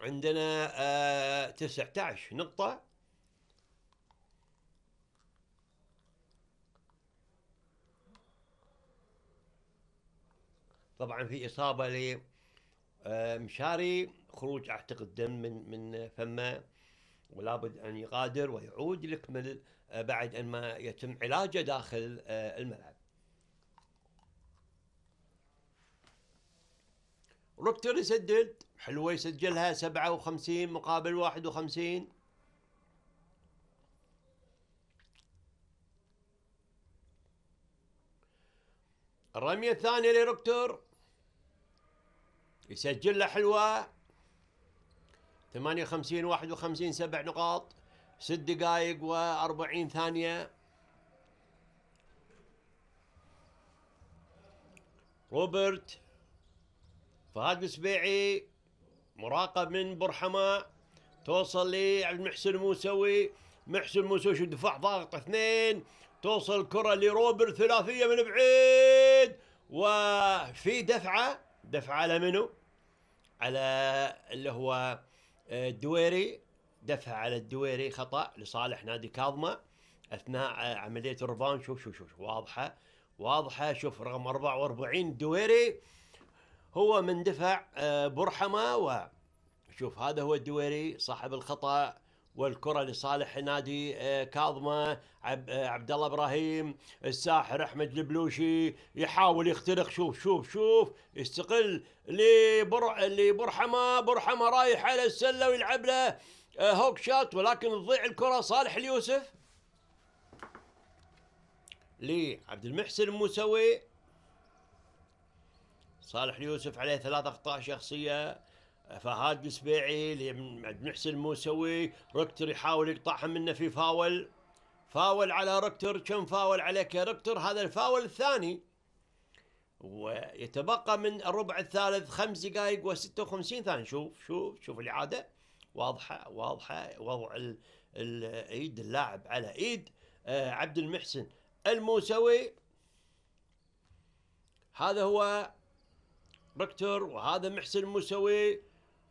عندنا 19 آه، نقطه طبعا في اصابه لمشاري خروج اعتقد دم من من فمه ولابد ان يغادر ويعود يكمل بعد ان ما يتم علاجه داخل آه، الملعب. روبتر يسدد حلوه يسجلها 57 مقابل 51 الرميه الثانيه لروبتر يسجل له حلوه 58 51 سبع نقاط ست دقائق و40 ثانية روبرت فهد السبيعي مراقب من برحمة توصل لعبد المحسن موسوي محسن موسوي شو دفاع ضاغط اثنين توصل كرة لروبرت ثلاثية من بعيد وفي دفعة دفعة على منو؟ على اللي هو آه، الدويري دفع على الدويري خطا لصالح نادي كاظمه اثناء آه، عمليه الربان شوف شوف شوف واضحه واضحه شوف رقم 44 الدويري هو من دفع آه، برحمه وشوف هذا هو الدويري صاحب الخطا والكره لصالح نادي آه، كاظمه آه، عبد الله ابراهيم الساحر احمد البلوشي يحاول يخترق شوف شوف شوف يستقل لبر لبرحمه برحمه رايح على السله ويلعب له آه، هوك شات ولكن تضيع الكره صالح اليوسف لعبد المحسن الموسوي صالح اليوسف عليه ثلاث اخطاء شخصيه فهاد السبيعي عبد محسن الموسوي ركتر يحاول يقطعها منه في فاول فاول على ركتر كم فاول عليك يا ركتر هذا الفاول الثاني ويتبقى من الربع الثالث خمس دقائق و56 ثانية شوف شوف شوف الإعادة واضحة واضحة وضع ايد اللاعب على ايد آه، عبد المحسن الموسوي هذا هو ركتر وهذا محسن الموسوي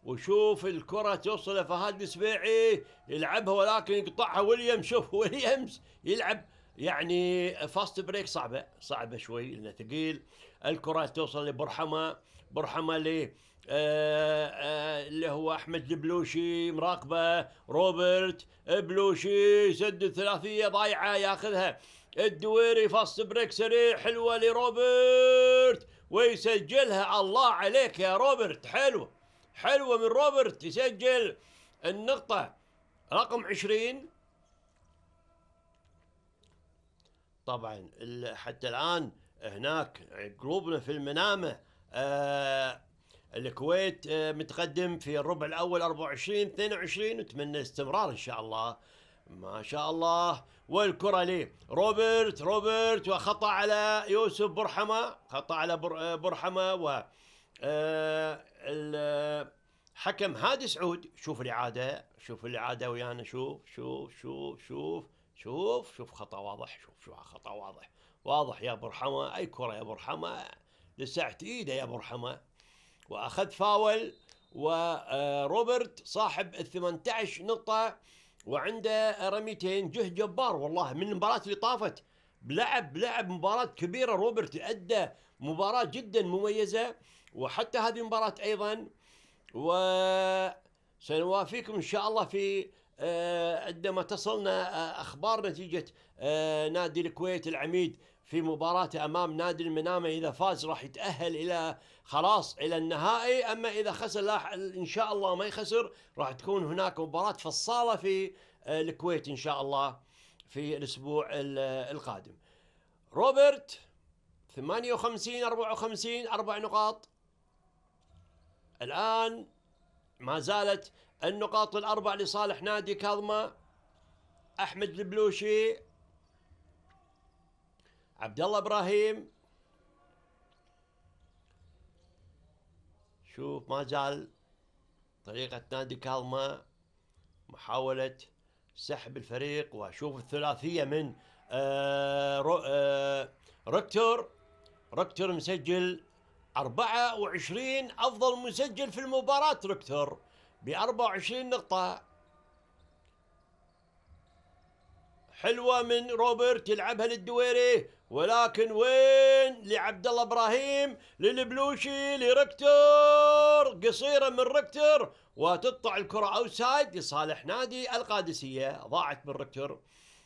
وشوف الكرة توصل فهد السبيعي يلعبها ولكن يقطعها ويليام شوف ويليامز يلعب يعني فاست بريك صعبة صعبة شوي لأنه ثقيل الكرة توصل لبرحمة برحمة ل آه، آه، اللي هو أحمد البلوشي مراقبة روبرت بلوشي سد الثلاثية ضايعة ياخذها الدويري فاست بريك سريع حلوة لروبرت ويسجلها الله عليك يا روبرت حلوة حلوة من روبرت يسجل النقطة رقم 20 طبعا حتى الآن هناك جروبنا في المنامة آه الكويت آه متقدم في الربع الأول 24 22 نتمنى استمرار إن شاء الله ما شاء الله والكرة لي روبرت روبرت وخطأ على يوسف برحمة خطأ على آه، برحمة و آه الحكم هادي سعود شوف الاعاده شوف الاعاده ويانا شوف شوف شوف شوف شوف شوف خطا واضح شوف شوف خطا واضح واضح يا ابو رحمه اي كره يا ابو رحمه لسعت ايده يا ابو رحمه واخذ فاول وروبرت صاحب ال 18 نقطه وعنده رميتين جه جبار والله من المباراه اللي طافت لعب لعب مباراه كبيره روبرت ادى مباراه جدا مميزه وحتى هذه المباراة أيضا وسنوافيكم إن شاء الله في آه، عندما تصلنا آه، أخبار نتيجة آه، نادي الكويت العميد في مباراة أمام نادي المنامة إذا فاز راح يتأهل إلى خلاص إلى النهائي أما إذا خسر لا إن شاء الله ما يخسر راح تكون هناك مباراة فصالة في الكويت إن شاء الله في الأسبوع القادم روبرت 58 54 أربع نقاط الآن ما زالت النقاط الأربع لصالح نادي كاظمة أحمد البلوشي عبد الله إبراهيم شوف ما زال طريقة نادي كاظمة محاولة سحب الفريق وأشوف الثلاثية من آه آه ركتور ركتور مسجل 24 أفضل مسجل في المباراة ركتر ب 24 نقطة حلوة من روبرت يلعبها للدويري ولكن وين لعبد الله ابراهيم للبلوشي لركتر قصيرة من ركتر وتقطع الكرة اوسايد لصالح نادي القادسية ضاعت من ركتر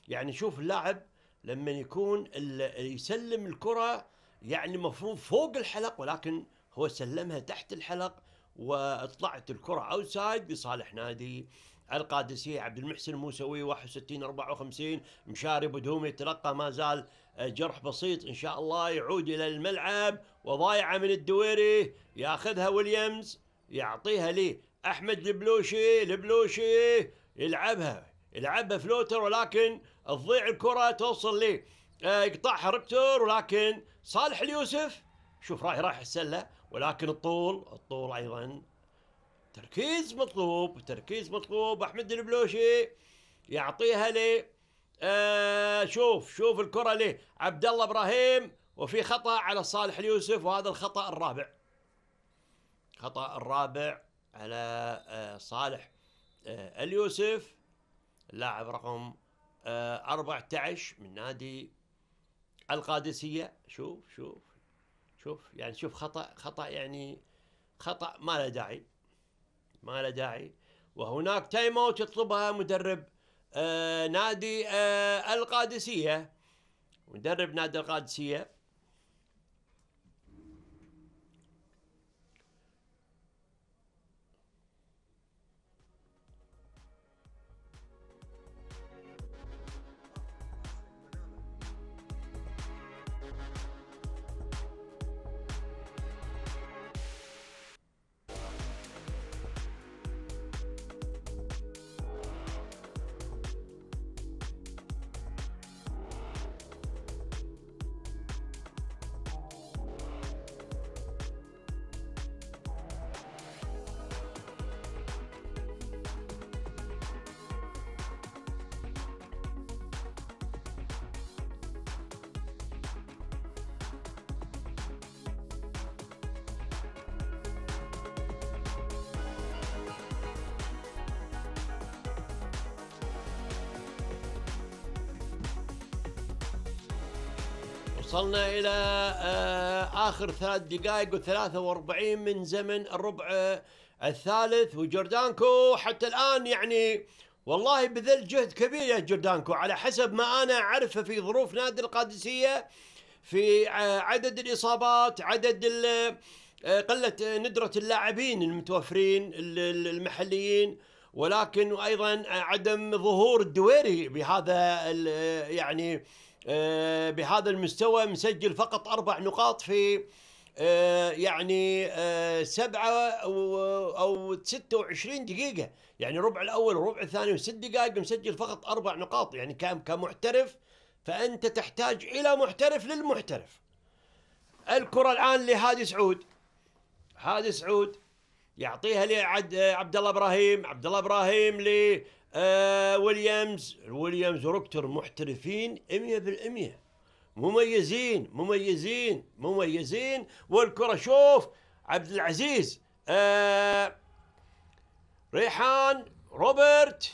يعني شوف اللاعب لما يكون يسلم الكره يعني المفروض فوق الحلق ولكن هو سلمها تحت الحلق وطلعت الكرة اوتسايد لصالح نادي القادسية عبد المحسن الموسوي 61 54 مشاري بدهومي تلقى ما زال آه، جرح بسيط ان شاء الله يعود الى الملعب وضايعة من الدويري ياخذها ويليامز يعطيها لي احمد البلوشي البلوشي يلعبها يلعبها فلوتر ولكن تضيع الكرة توصل لي يقطعها ركتور ولكن صالح اليوسف شوف رايح راح السله ولكن الطول الطول ايضا تركيز مطلوب تركيز مطلوب احمد البلوشي يعطيها لي آه شوف شوف الكره لي عبد الله ابراهيم وفي خطا على صالح اليوسف وهذا الخطا الرابع خطا الرابع على آه صالح آه اليوسف اللاعب رقم آه 14 من نادي القادسيه شوف شوف شوف يعني شوف خطا خطا يعني خطا ما له داعي ما له داعي وهناك تايم اوت يطلبها مدرب آه نادي آه القادسيه مدرب نادي القادسيه وصلنا إلى آه، آخر ثلاث دقائق وثلاثة واربعين من زمن الربع آه، الثالث وجوردانكو حتى الآن يعني والله بذل جهد كبير يا جوردانكو على حسب ما أنا أعرفه في ظروف نادي القادسية في آه، عدد الإصابات عدد قلة ندرة اللاعبين المتوفرين المحليين ولكن أيضا عدم ظهور الدويري بهذا يعني آه، بهذا المستوى مسجل فقط أربع نقاط في آه، يعني آه، سبعة أو ستة وعشرين دقيقة يعني ربع الأول وربع الثاني وست دقائق مسجل فقط أربع نقاط يعني كمحترف فأنت تحتاج إلى محترف للمحترف الكرة الآن لهادي سعود هادي سعود يعطيها لعبد الله ابراهيم عبد الله ابراهيم آه، ويليامز ويليامز روكتر محترفين 100% مميزين مميزين مميزين والكره شوف عبد العزيز آه، ريحان روبرت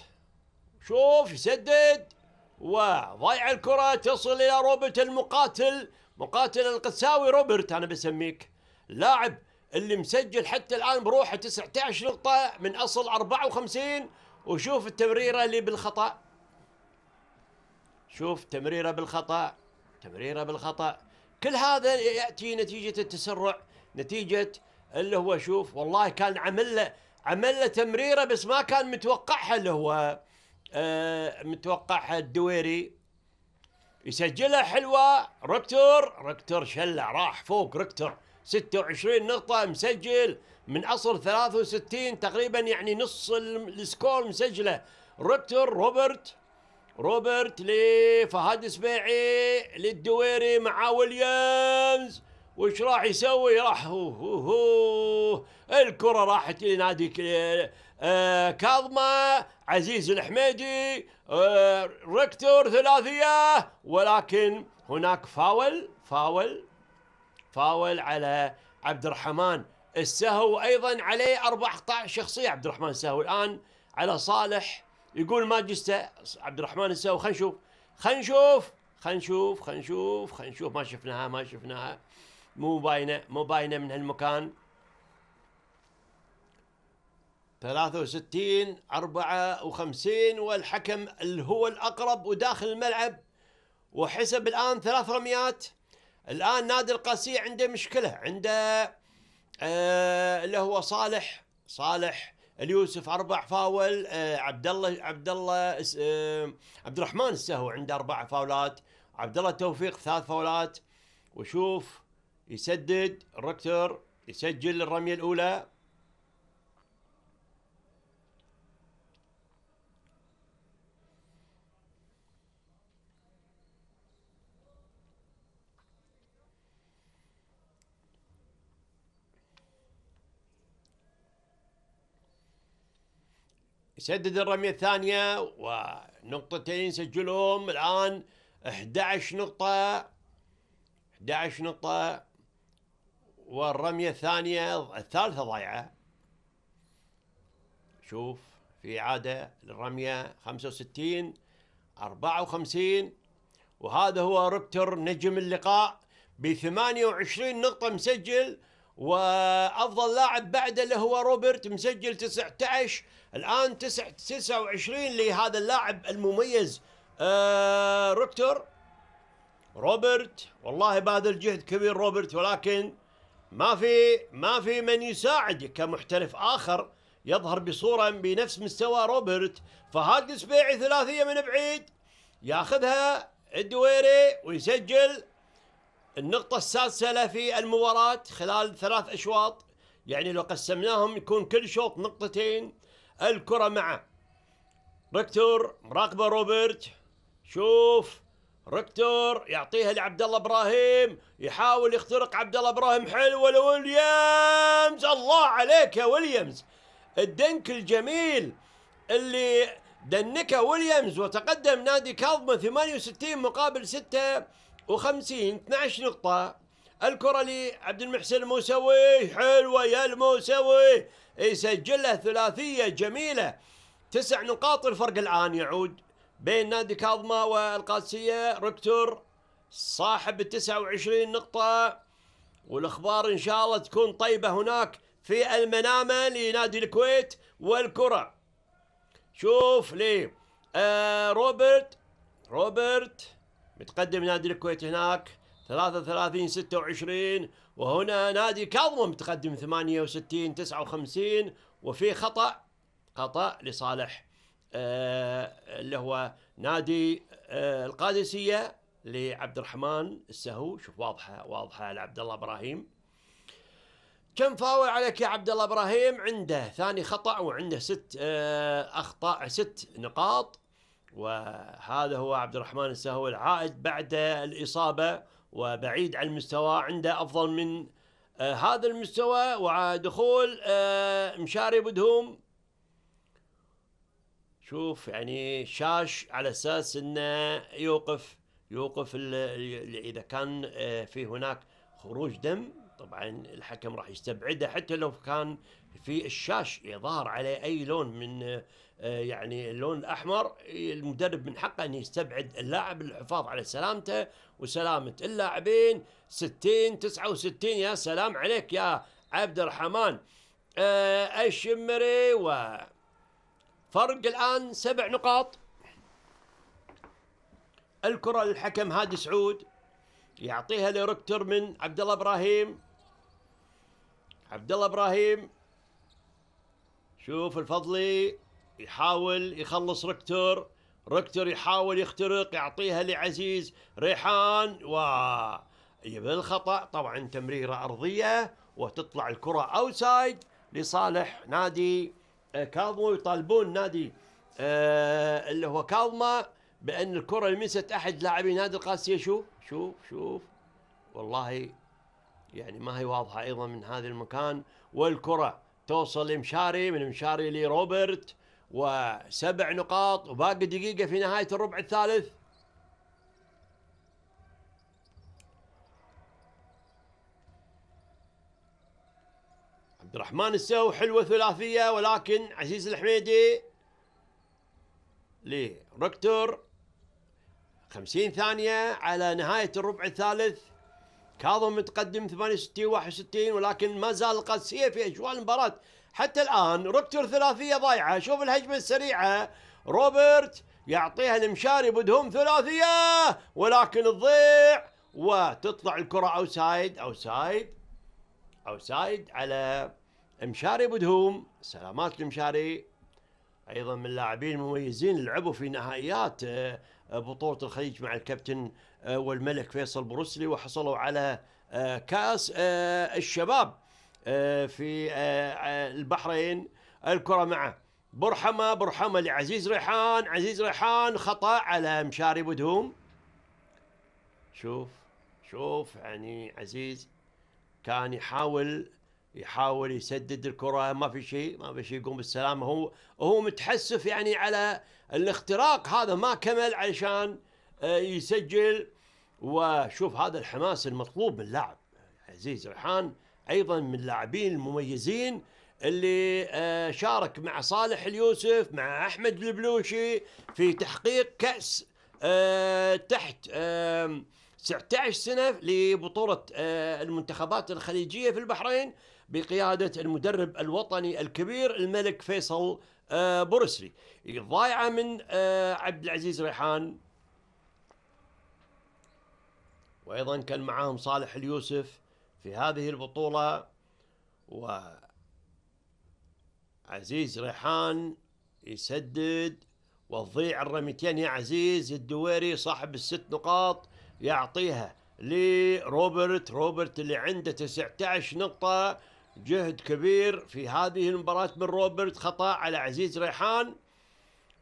شوف يسدد وضيع الكرة تصل إلى روبرت المقاتل مقاتل القساوي روبرت أنا بسميك لاعب اللي مسجل حتى الآن بروحه 19 نقطة من أصل 54 وشوف التمريره اللي بالخطا شوف تمريره بالخطا تمريره بالخطا كل هذا ياتي نتيجه التسرع نتيجه اللي هو شوف والله كان عمل له عمل له تمريره بس ما كان متوقعها اللي هو آه متوقعها الدويري يسجلها حلوه ركتور ركتور شلع راح فوق ركتور 26 نقطة مسجل من أصل 63 تقريبا يعني نص السكور مسجلة ربتر روبرت روبرت لفهد سبيعي للدويري مع ويليامز وش راح يسوي راح هو هو هو الكرة راحت لنادي آه، كاظمة عزيز الحميدي آه ركتور ثلاثية ولكن هناك فاول فاول فاول على عبد الرحمن السهو ايضا عليه 14 شخصيه عبد الرحمن السهو الان على صالح يقول ما جسته عبد الرحمن السهو خلينا نشوف خلينا نشوف خلينا نشوف خلينا نشوف خلينا نشوف ما شفناها ما شفناها مو باينه مو باينه من هالمكان 63 54 والحكم اللي هو الاقرب وداخل الملعب وحسب الان ثلاث رميات الان نادي القادسيه عنده مشكله عنده آه اللي هو صالح صالح اليوسف اربع فاول آه عبد الله عبد الله آه عبد الرحمن السهو عنده اربع فاولات عبد الله توفيق ثلاث فاولات وشوف يسدد ركتر يسجل الرميه الاولى سدد الرمية الثانية ونقطتين سجلهم الآن 11 نقطة 11 نقطة والرمية الثانية الثالثة ضايعة شوف في إعادة للرمية 65 54 وهذا هو ربتر نجم اللقاء ب 28 نقطة مسجل وافضل لاعب بعده اللي هو روبرت مسجل 19 الان 29 لهذا اللاعب المميز آه ركتور روبرت والله بادر جهد كبير روبرت ولكن ما في ما في من يساعد كمحترف اخر يظهر بصوره بنفس مستوى روبرت فهاد السبيعي ثلاثيه من بعيد ياخذها الدويري ويسجل النقطة السادسة له في المباراة خلال ثلاث أشواط يعني لو قسمناهم يكون كل شوط نقطتين الكرة معه ركتور مراقبه روبرت شوف ركتور يعطيها لعبد الله ابراهيم يحاول يخترق عبد الله ابراهيم حلوه لويليامز الله عليك يا ويليامز الدنك الجميل اللي دنكه ويليامز وتقدم نادي كاظمه 68 مقابل 56 12 نقطه الكرة لعبد المحسن الموسوي حلوة يا الموسوي يسجلها ثلاثية جميلة تسع نقاط الفرق الآن يعود بين نادي كاظمة والقادسية ركتور صاحب ال 29 نقطة والأخبار إن شاء الله تكون طيبة هناك في المنامة لنادي الكويت والكرة شوف لي آه روبرت روبرت متقدم نادي الكويت هناك 33 26 وهنا نادي كاظم متقدم 68 59 وفي خطأ خطأ لصالح آه، اللي هو نادي آه، القادسية لعبد الرحمن السهو شوف واضحة واضحة لعبد الله إبراهيم كم فاول عليك يا عبد الله إبراهيم عنده ثاني خطأ وعنده ست آه، أخطاء ست نقاط وهذا هو عبد الرحمن السهو العائد بعد الإصابة وبعيد عن المستوى عنده أفضل من آه هذا المستوى ودخول آه مشاري بدهم شوف يعني شاش على اساس انه يوقف يوقف اذا كان آه في هناك خروج دم طبعا الحكم راح يستبعده حتى لو كان في الشاش يظهر عليه اي لون من آه، يعني اللون الاحمر المدرب من حقه ان يستبعد اللاعب للحفاظ على سلامته وسلامة اللاعبين 60 69 يا سلام عليك يا عبد الرحمن آه الشمري و فرق الآن سبع نقاط الكرة للحكم هادي سعود يعطيها لركتر من عبد الله ابراهيم عبد الله ابراهيم شوف الفضلي يحاول يخلص ركتور ركتر يحاول يخترق يعطيها لعزيز ريحان و بالخطا الخطا طبعا تمريره ارضيه وتطلع الكره اوتسايد لصالح نادي آه، كاظمو ويطالبون نادي آه، اللي هو كاظمه بان الكره لمست احد لاعبي نادي القادسيه شوف شوف شوف والله يعني ما هي واضحه ايضا من هذا المكان والكره توصل لمشاري من مشاري لروبرت وسبع نقاط وباقي دقيقة في نهاية الربع الثالث عبد الرحمن السو حلوة ثلاثية ولكن عزيز الحميدي لركتور خمسين ثانية على نهاية الربع الثالث كاظم متقدم 68 61 ولكن ما زال قد في أجواء المباراة حتى الآن روبتر ثلاثيه ضايعة شوف الهجمة السريعة روبرت يعطيها المشاري بدهم ثلاثية ولكن تضيع وتطلع الكرة او او سايد سايد او سايد على مشاري بدهم سلامات المشاري أيضا من اللاعبين المميزين لعبوا في نهائيات آه، بطولة الخليج مع الكابتن آه، والملك فيصل بروسلي وحصلوا على آه، كاس الشباب آه، في آه، آه، البحرين الكرة معه برحمة برحمة لعزيز ريحان عزيز ريحان خطأ على مشاري بدهم شوف شوف يعني عزيز كان يحاول يحاول يسدد الكرة ما في شيء ما في شيء يقوم بالسلامة هو هو متحسف يعني على الاختراق هذا ما كمل علشان يسجل وشوف هذا الحماس المطلوب من اللاعب عزيز ريحان ايضا من اللاعبين المميزين اللي آه، شارك مع صالح اليوسف مع احمد البلوشي في تحقيق كاس آه، تحت 19 سنه لبطوله آه، المنتخبات الخليجيه في البحرين بقياده المدرب الوطني الكبير الملك فيصل بورسلي ضايعه من عبد العزيز ريحان وايضا كان معاهم صالح اليوسف في هذه البطولة وعزيز ريحان يسدد وتضيع الرميتين يا عزيز الدويري صاحب الست نقاط يعطيها لروبرت روبرت اللي عنده 19 نقطة جهد كبير في هذه المباراة من روبرت خطأ على عزيز ريحان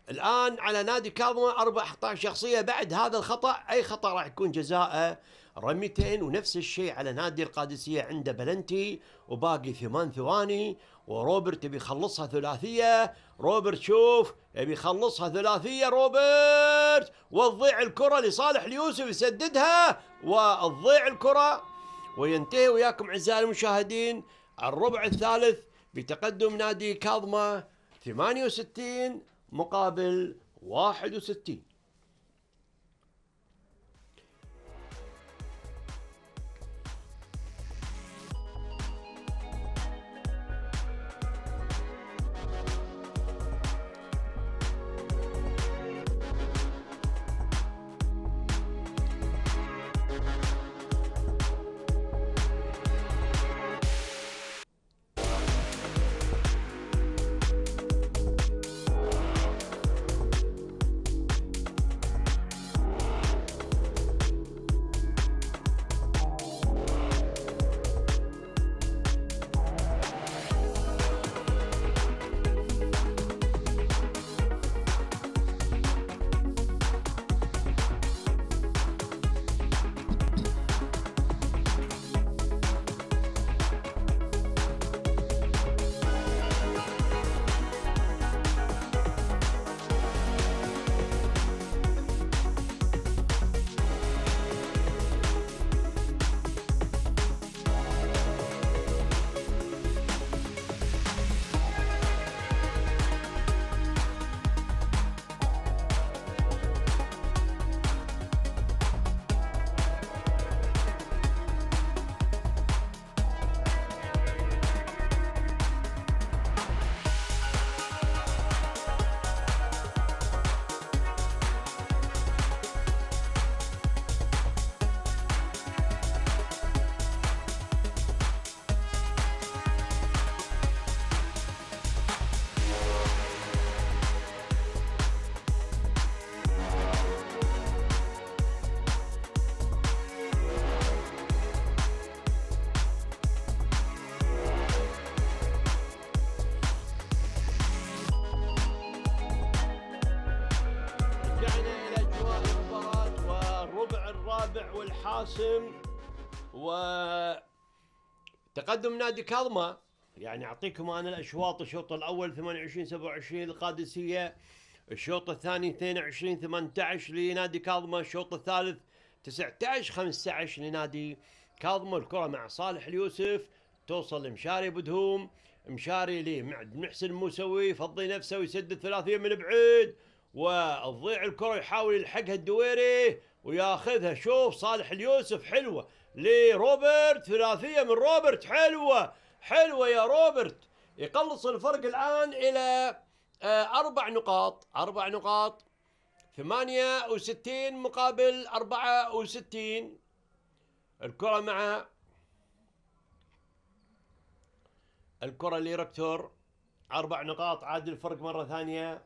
الآن على نادي كاظمة 14 شخصية بعد هذا الخطأ أي خطأ راح يكون جزاءه رميتين ونفس الشيء على نادي القادسيه عنده بلنتي وباقي ثمان ثواني وروبرت بيخلصها ثلاثيه روبرت شوف بيخلصها ثلاثيه روبرت وتضيع الكره لصالح اليوسف يسددها وتضيع الكره وينتهي وياكم اعزائي المشاهدين الربع الثالث بتقدم نادي كاظمه 68 مقابل 61 قادم نادي كاظمة يعني أعطيكم أنا الأشواط الشوط الأول 28 27 للقادسية الشوط الثاني 22 18 لنادي كاظمة الشوط الثالث 19 15 لنادي كاظمة الكرة مع صالح اليوسف توصل لمشاري بدهوم مشاري لمعد محسن الموسوي يفضي نفسه ويسد الثلاثية من بعيد وتضيع الكرة يحاول يلحقها الدويري وياخذها شوف صالح اليوسف حلوة لروبرت ثلاثية من روبرت حلوة حلوة يا روبرت يقلص الفرق الآن إلى آه، أربع نقاط أربع نقاط 68 مقابل 64 الكرة مع الكرة لركتور أربع نقاط عاد الفرق مرة ثانية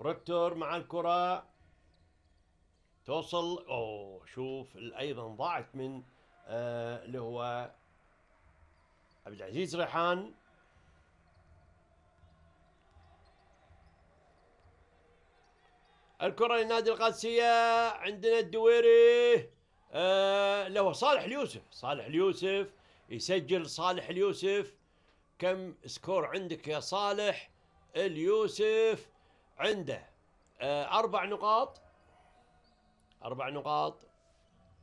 ركتور مع الكرة توصل اوه شوف ايضا ضاعت من آه اللي هو عبد العزيز ريحان الكرة لنادي القادسية عندنا الدويري آه اللي هو صالح اليوسف صالح اليوسف يسجل صالح اليوسف كم سكور عندك يا صالح اليوسف عنده آه أربع نقاط أربع نقاط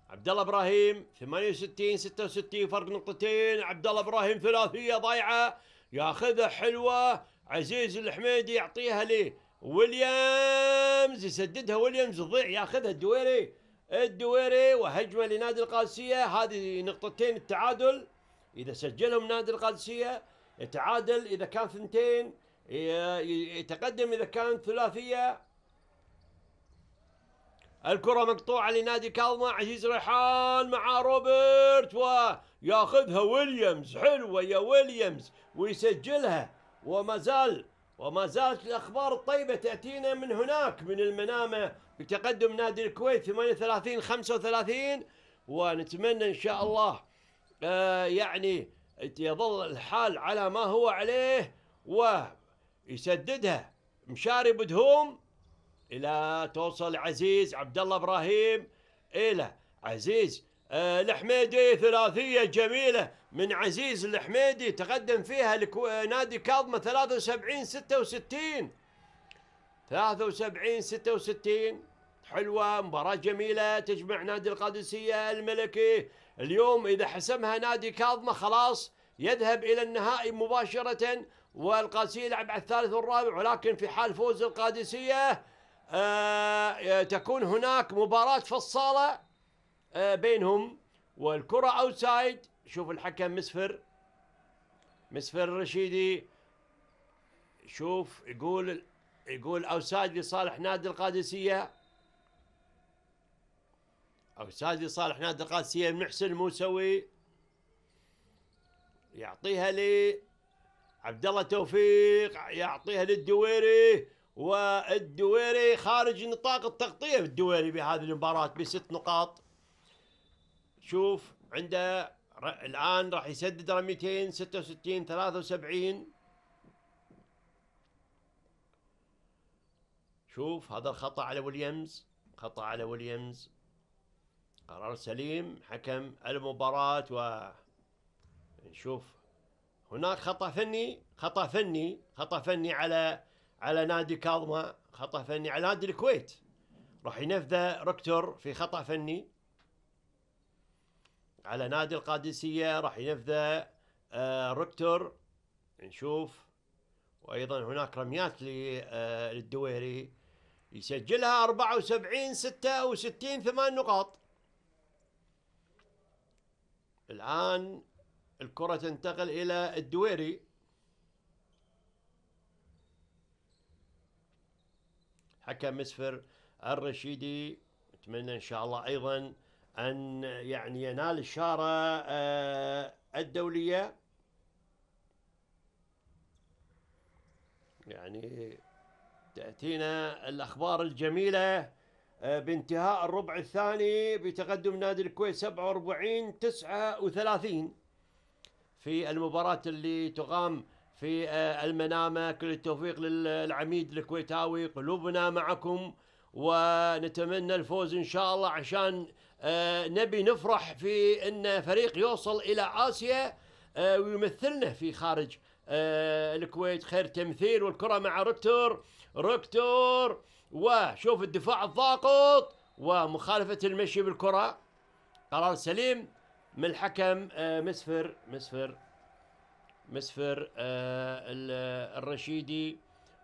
عبد الله ابراهيم 68 66 فرق نقطتين عبد الله ابراهيم ثلاثيه ضايعه ياخذها حلوه عزيز الحميدي يعطيها لي ويليامز يسددها ويليامز يضيع ياخذها الدويري الدويري وهجمه لنادي القادسيه هذه نقطتين التعادل اذا سجلهم نادي القادسيه يتعادل اذا كان ثنتين يتقدم اذا كان ثلاثيه الكرة مقطوعة لنادي كالما عزيز ريحان مع روبرت وياخذها ويليامز حلوة يا ويليامز ويسجلها وما زال وما زالت الأخبار الطيبة تأتينا من هناك من المنامة بتقدم نادي الكويت 38 35 ونتمنى إن شاء الله آه يعني يظل الحال على ما هو عليه ويسددها مشاري بدهوم الى توصل عزيز عبد الله ابراهيم الى عزيز آه الحميدي ثلاثيه جميله من عزيز الحميدي تقدم فيها آه، نادي كاظمه 73 66 73 66 حلوه مباراه جميله تجمع نادي القادسيه الملكي اليوم اذا حسمها نادي كاظمه خلاص يذهب الى النهائي مباشره والقادسيه يلعب على الثالث والرابع ولكن في حال فوز القادسيه آه، تكون هناك مباراة في الصالة آه، بينهم والكرة أوتسايد شوف الحكم مسفر مسفر الرشيدي شوف يقول يقول أوسايد لصالح نادي القادسية أوسايد لصالح نادي القادسية محسن الموسوي يعطيها لي عبد الله توفيق يعطيها للدويري والدويري خارج نطاق التغطية الدويري بهذه المباراة بست نقاط شوف عنده الآن راح يسدد رميتين ستة وستين ثلاثة وسبعين شوف هذا الخطأ على ويليامز خطأ على ويليامز قرار سليم حكم المباراة و هناك خطأ فني خطأ فني خطأ فني على على نادي كاظمه خطا فني على نادي الكويت راح ينفذه ركتور في خطا فني على نادي القادسيه راح ينفذه آه، ركتور نشوف وايضا هناك رميات آه، للدويري يسجلها 74 66 ثمان نقاط الآن الكرة تنتقل إلى الدويري حكم مسفر الرشيدي أتمنى إن شاء الله أيضا أن يعني ينال الشارة آه، الدولية يعني تأتينا الأخبار الجميلة آه، بانتهاء الربع الثاني بتقدم نادي الكويت 47 39 في المباراة اللي تقام في آه، المنامة كل التوفيق للعميد الكويتاوي قلوبنا معكم ونتمنى الفوز إن شاء الله عشان آه، نبي نفرح في أن فريق يوصل إلى آسيا آه، ويمثلنا في خارج الكويت خير تمثيل والكرة مع ركتور ركتور وشوف الدفاع الضاغط ومخالفة المشي بالكرة قرار سليم من الحكم مسفر مسفر مسفر آه، الرشيدي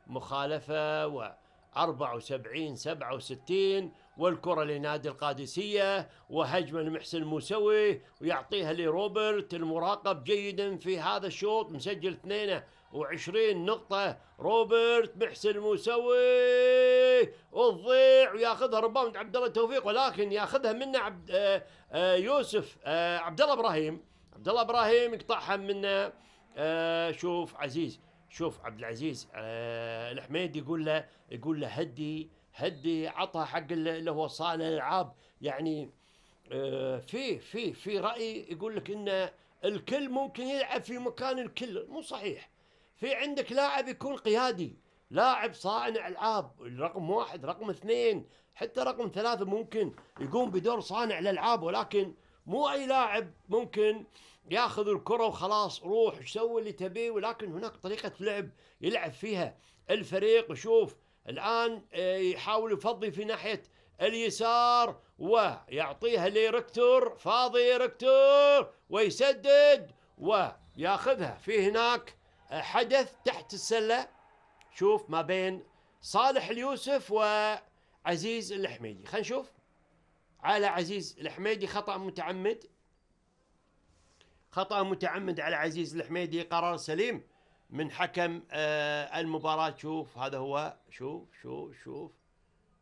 مخالفة و 74 67 والكرة لنادي القادسية وهجمة لمحسن موسوي ويعطيها لروبرت المراقب جيدا في هذا الشوط مسجل 22 نقطة روبرت محسن موسوي وتضيع وياخذها من عبد الله توفيق ولكن ياخذها منه عبد آه، آه، يوسف عبد الله ابراهيم عبد الله ابراهيم يقطعها منه آه شوف عزيز شوف عبد العزيز آه الحميد يقول له يقول له هدي هدي عطى حق اللي هو صانع الالعاب يعني آه في في في راي يقول لك ان الكل ممكن يلعب في مكان الكل مو صحيح في عندك لاعب يكون قيادي لاعب صانع العاب رقم واحد رقم اثنين حتى رقم ثلاثه ممكن يقوم بدور صانع الالعاب ولكن مو اي لاعب ممكن ياخذ الكره وخلاص روح سوي اللي تبيه ولكن هناك طريقه لعب يلعب فيها الفريق وشوف الان آه، يحاول يفضي في ناحيه اليسار ويعطيها لركتور فاضي ركتور ويسدد وياخذها في هناك حدث تحت السله شوف ما بين صالح اليوسف وعزيز الحميدي خلينا نشوف على عزيز الحميدي خطا متعمد خطأ متعمد على عزيز الحميدي قرار سليم من حكم آه المباراة شوف هذا هو شوف شوف شوف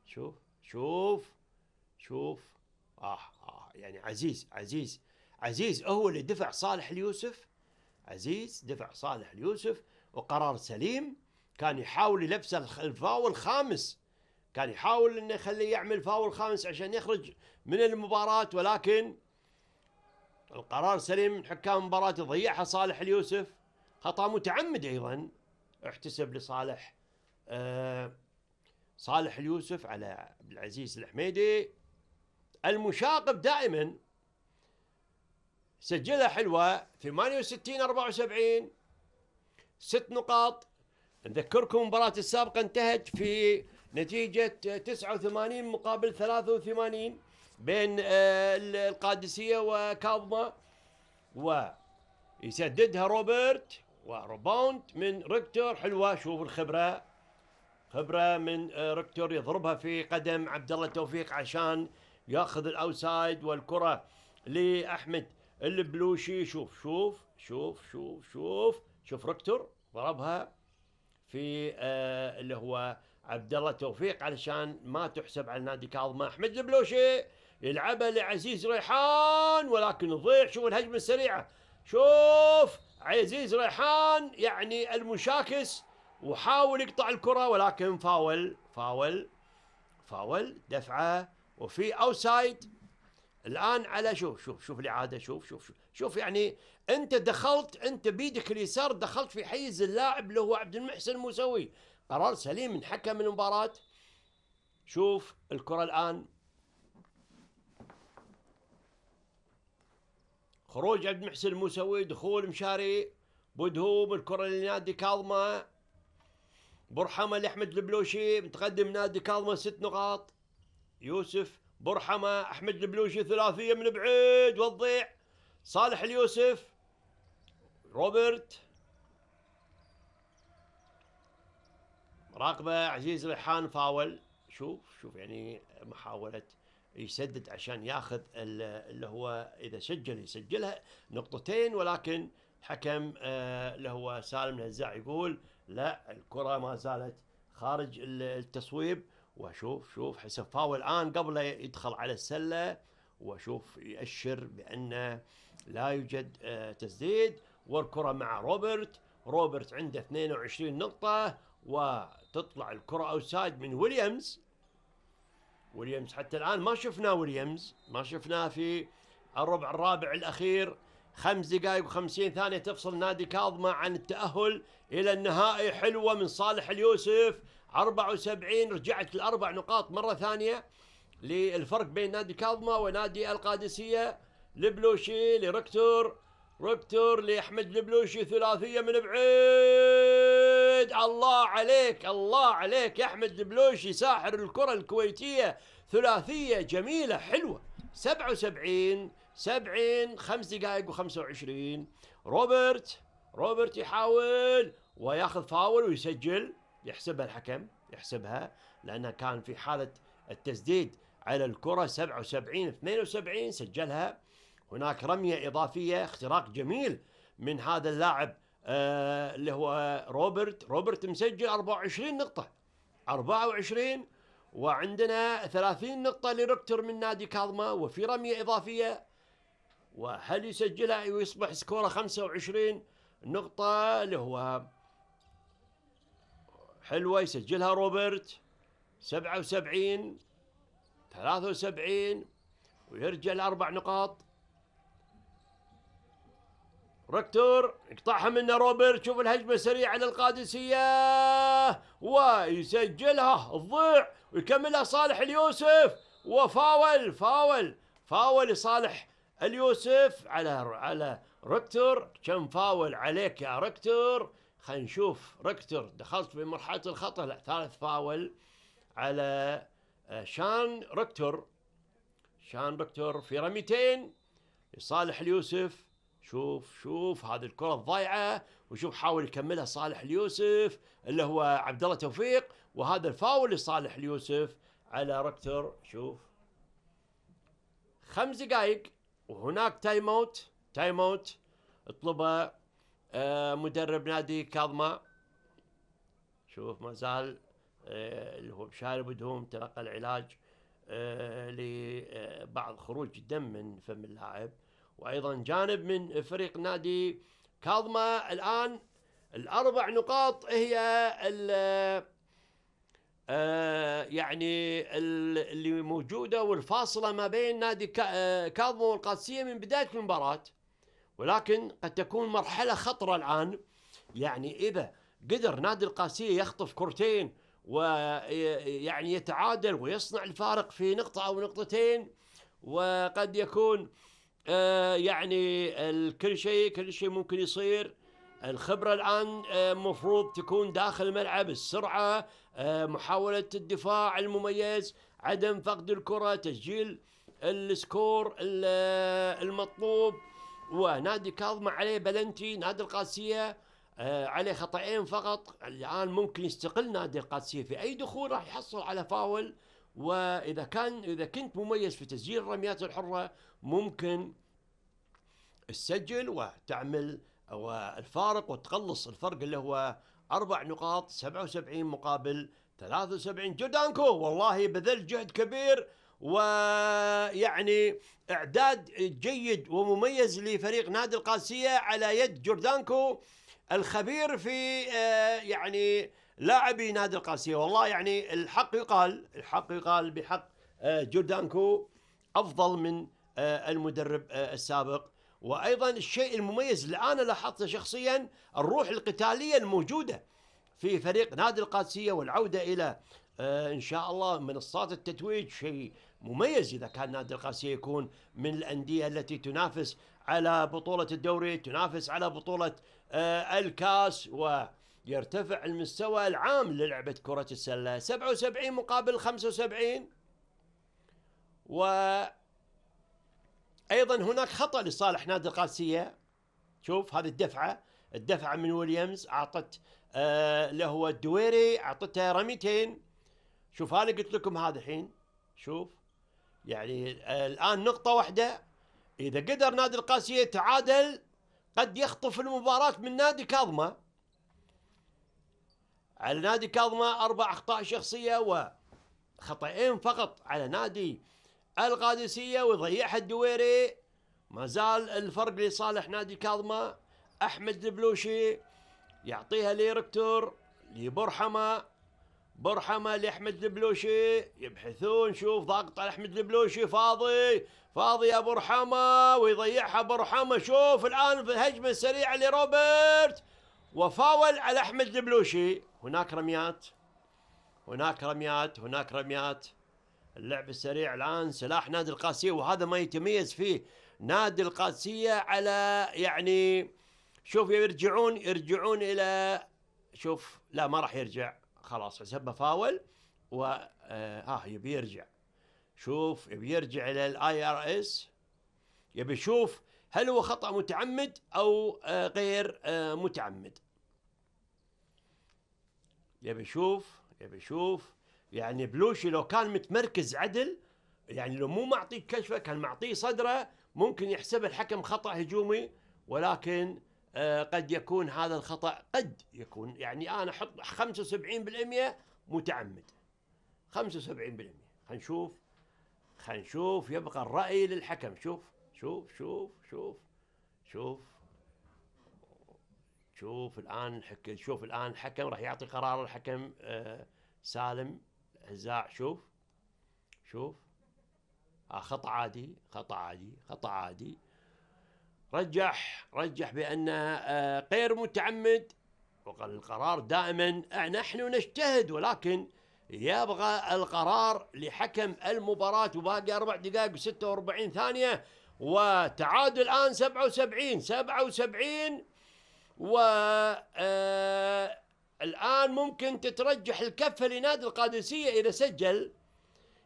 شوف شوف شوف آه, آه يعني عزيز عزيز عزيز هو اللي دفع صالح اليوسف عزيز دفع صالح اليوسف وقرار سليم كان يحاول يلبسه الفاول الخامس كان يحاول انه يخليه يعمل فاول خامس عشان يخرج من المباراة ولكن القرار سليم من حكام المباراة ضيعها صالح اليوسف خطأ متعمد أيضا احتسب لصالح آه، صالح اليوسف على عبد العزيز الحميدي المشاقب دائما سجلها حلوة 68 74 ست نقاط نذكركم المباراة السابقة انتهت في نتيجة 89 مقابل 83 بين آه، القادسية وكاظمة ويسددها روبرت وريباوند من ريكتور حلوة شوف الخبرة خبرة من آه، ريكتور يضربها في قدم عبد الله توفيق عشان ياخذ الاوسايد والكرة لأحمد البلوشي شوف شوف شوف شوف شوف شوف ريكتور ضربها في آه، اللي هو عبد الله توفيق علشان ما تحسب على نادي كاظمة احمد البلوشي يلعبها لعزيز ريحان ولكن يضيع شوف الهجمه السريعه شوف عزيز ريحان يعني المشاكس وحاول يقطع الكره ولكن فاول فاول فاول دفعه وفي اوسايد الان على شوف شوف شوف الاعاده شوف شوف شوف شوف يعني انت دخلت انت بيدك اليسار دخلت في حيز اللاعب اللي هو عبد المحسن الموسوي قرار سليم من حكم المباراه شوف الكره الان خروج عبد المحسن الموسوي دخول مشاري بودهوم الكره لنادي كاظمه برحمه لاحمد البلوشي متقدم نادي كاظمه ست نقاط يوسف برحمه احمد البلوشي ثلاثيه من بعيد والضيع صالح اليوسف روبرت راقبه عزيز ريحان فاول شوف شوف يعني محاوله يسدد عشان ياخذ اللي هو اذا سجل يسجلها نقطتين ولكن حكم آه، اللي هو سالم الهزاع يقول لا الكره ما زالت خارج التصويب واشوف شوف حسب فاول الان قبل يدخل على السله واشوف يأشر بانه لا يوجد آه، تسديد والكره مع روبرت روبرت عنده 22 نقطه وتطلع الكره اوسايد من ويليامز ويليامز حتى الان ما شفنا ويليامز ما شفناه في الربع الرابع الاخير خمس دقائق وخمسين ثانية تفصل نادي كاظمة عن التأهل إلى النهائي حلوة من صالح اليوسف 74 رجعت الأربع نقاط مرة ثانية للفرق بين نادي كاظمة ونادي القادسية لبلوشي لركتور ركتور لأحمد البلوشي ثلاثية من بعيد احمد الله عليك الله عليك يا احمد البلوشي ساحر الكره الكويتيه ثلاثيه جميله حلوه 77 70 خمس دقائق و25 روبرت روبرت يحاول وياخذ فاول ويسجل يحسبها الحكم يحسبها لانها كان في حاله التسديد على الكره 77 72 سجلها هناك رميه اضافيه اختراق جميل من هذا اللاعب آه، اللي هو روبرت روبرت مسجل 24 نقطة 24 وعندنا 30 نقطة لركتر من نادي كاظمة وفي رمية إضافية وهل يسجلها ويصبح أيوة، سكوره 25 نقطة اللي هو حلوة يسجلها روبرت 77 73 ويرجع لأربع نقاط ركتور اقطعها منه روبرت شوف الهجمه سريعه للقادسيه ويسجلها الضيع ويكملها صالح اليوسف وفاول فاول فاول صالح اليوسف على على ركتور كم فاول عليك يا ركتور خلينا نشوف ركتور دخلت في مرحله الخطا لا ثالث فاول على آه، شان ركتور شان ركتور في رميتين لصالح اليوسف شوف شوف هذه الكره الضايعه وشوف حاول يكملها صالح اليوسف اللي هو عبد الله توفيق وهذا الفاول لصالح اليوسف على ركتر شوف خمس دقائق وهناك تايم اوت تايم اوت اطلبه آه، مدرب نادي كاظمه شوف ما زال آه، اللي هو بشارب ودهم تلقى العلاج آه، لبعض خروج الدم من فم اللاعب وأيضا جانب من فريق نادي كاظمة الآن الأربع نقاط هي ال آه، يعني اللي موجودة والفاصلة ما بين نادي آه، كاظمة والقادسية من بداية المباراة ولكن قد تكون مرحلة خطرة الآن يعني إذا قدر نادي القادسية يخطف كرتين ويعني يتعادل ويصنع الفارق في نقطة أو نقطتين وقد يكون آه، يعني كل شيء كل شيء ممكن يصير الخبرة الآن آه، مفروض تكون داخل الملعب السرعة آه، محاولة الدفاع المميز عدم فقد الكرة تسجيل السكور المطلوب ونادي كاظمة عليه بلنتي نادي القادسية عليه خطأين فقط الآن ممكن يستقل نادي القادسية في أي دخول راح يحصل على فاول وإذا كان إذا كنت مميز في تسجيل الرميات الحرة ممكن تسجل وتعمل والفارق وتقلص الفرق اللي هو أربع نقاط 77 مقابل 73 جودانكو والله بذل جهد كبير ويعني إعداد جيد ومميز لفريق نادي القادسية على يد جوردانكو الخبير في آه، يعني لاعبي نادي القادسية والله يعني الحق يقال الحق يقال بحق آه، جوردانكو أفضل من آه، المدرب آه، السابق وايضا الشيء المميز اللي انا لاحظته شخصيا الروح القتاليه الموجوده في فريق نادي القادسيه والعوده الى آه، ان شاء الله منصات التتويج شيء مميز اذا كان نادي القادسيه يكون من الانديه التي تنافس على بطوله الدوري تنافس على بطوله الكاس ويرتفع المستوى العام للعبه كره السله 77 مقابل 75 و ايضا هناك خطا لصالح نادي القادسيه شوف هذه الدفعه الدفعه من ويليامز اعطت آه اللي هو الدويري اعطته رميتين شوف انا قلت لكم هذا الحين شوف يعني آه الان نقطه واحده اذا قدر نادي القادسيه يتعادل قد يخطف المباراه من نادي كاظمه على نادي كاظمه اربع اخطاء شخصيه وخطئين فقط على نادي القادسية ويضيعها الدويري ما زال الفرق لصالح نادي كاظمة أحمد البلوشي يعطيها لركتور لبرحمة برحمة لأحمد البلوشي يبحثون شوف ضاغط على أحمد البلوشي فاضي فاضي يا برحمة ويضيعها برحمة شوف الآن في الهجمة السريعة لروبرت وفاول على أحمد البلوشي هناك رميات هناك رميات هناك رميات اللعب السريع الآن سلاح نادي القادسية وهذا ما يتميز فيه نادي القادسية على يعني شوف يرجعون يرجعون إلى شوف لا ما راح يرجع خلاص حسبه فاول و آه يبي يرجع شوف يبي يرجع إلى الاي ار اس يبي يشوف هل هو خطأ متعمد أو آه غير آه متعمد يبي يشوف يبي يشوف يعني بلوشي لو كان متمركز عدل يعني لو مو معطيه كشفه كان معطيه صدره ممكن يحسب الحكم خطا هجومي ولكن آه، قد يكون هذا الخطا قد يكون يعني انا احط 75% متعمد 75% خلينا نشوف خلينا نشوف يبقى الراي للحكم شوف شوف شوف شوف شوف شوف الان شوف الان الحكم راح يعطي قرار الحكم آه، سالم هزاع شوف شوف آه خط عادي خط عادي خط عادي رجح رجح بأنها آه، غير متعمد وقال القرار دائما آه، نحن نجتهد ولكن يبغى القرار لحكم المباراة وباقي أربع دقائق وستة وأربعين ثانية وتعادل الآن سبعة وسبعين سبعة وسبعين و آه الآن ممكن تترجح الكفة لنادي القادسية إذا سجل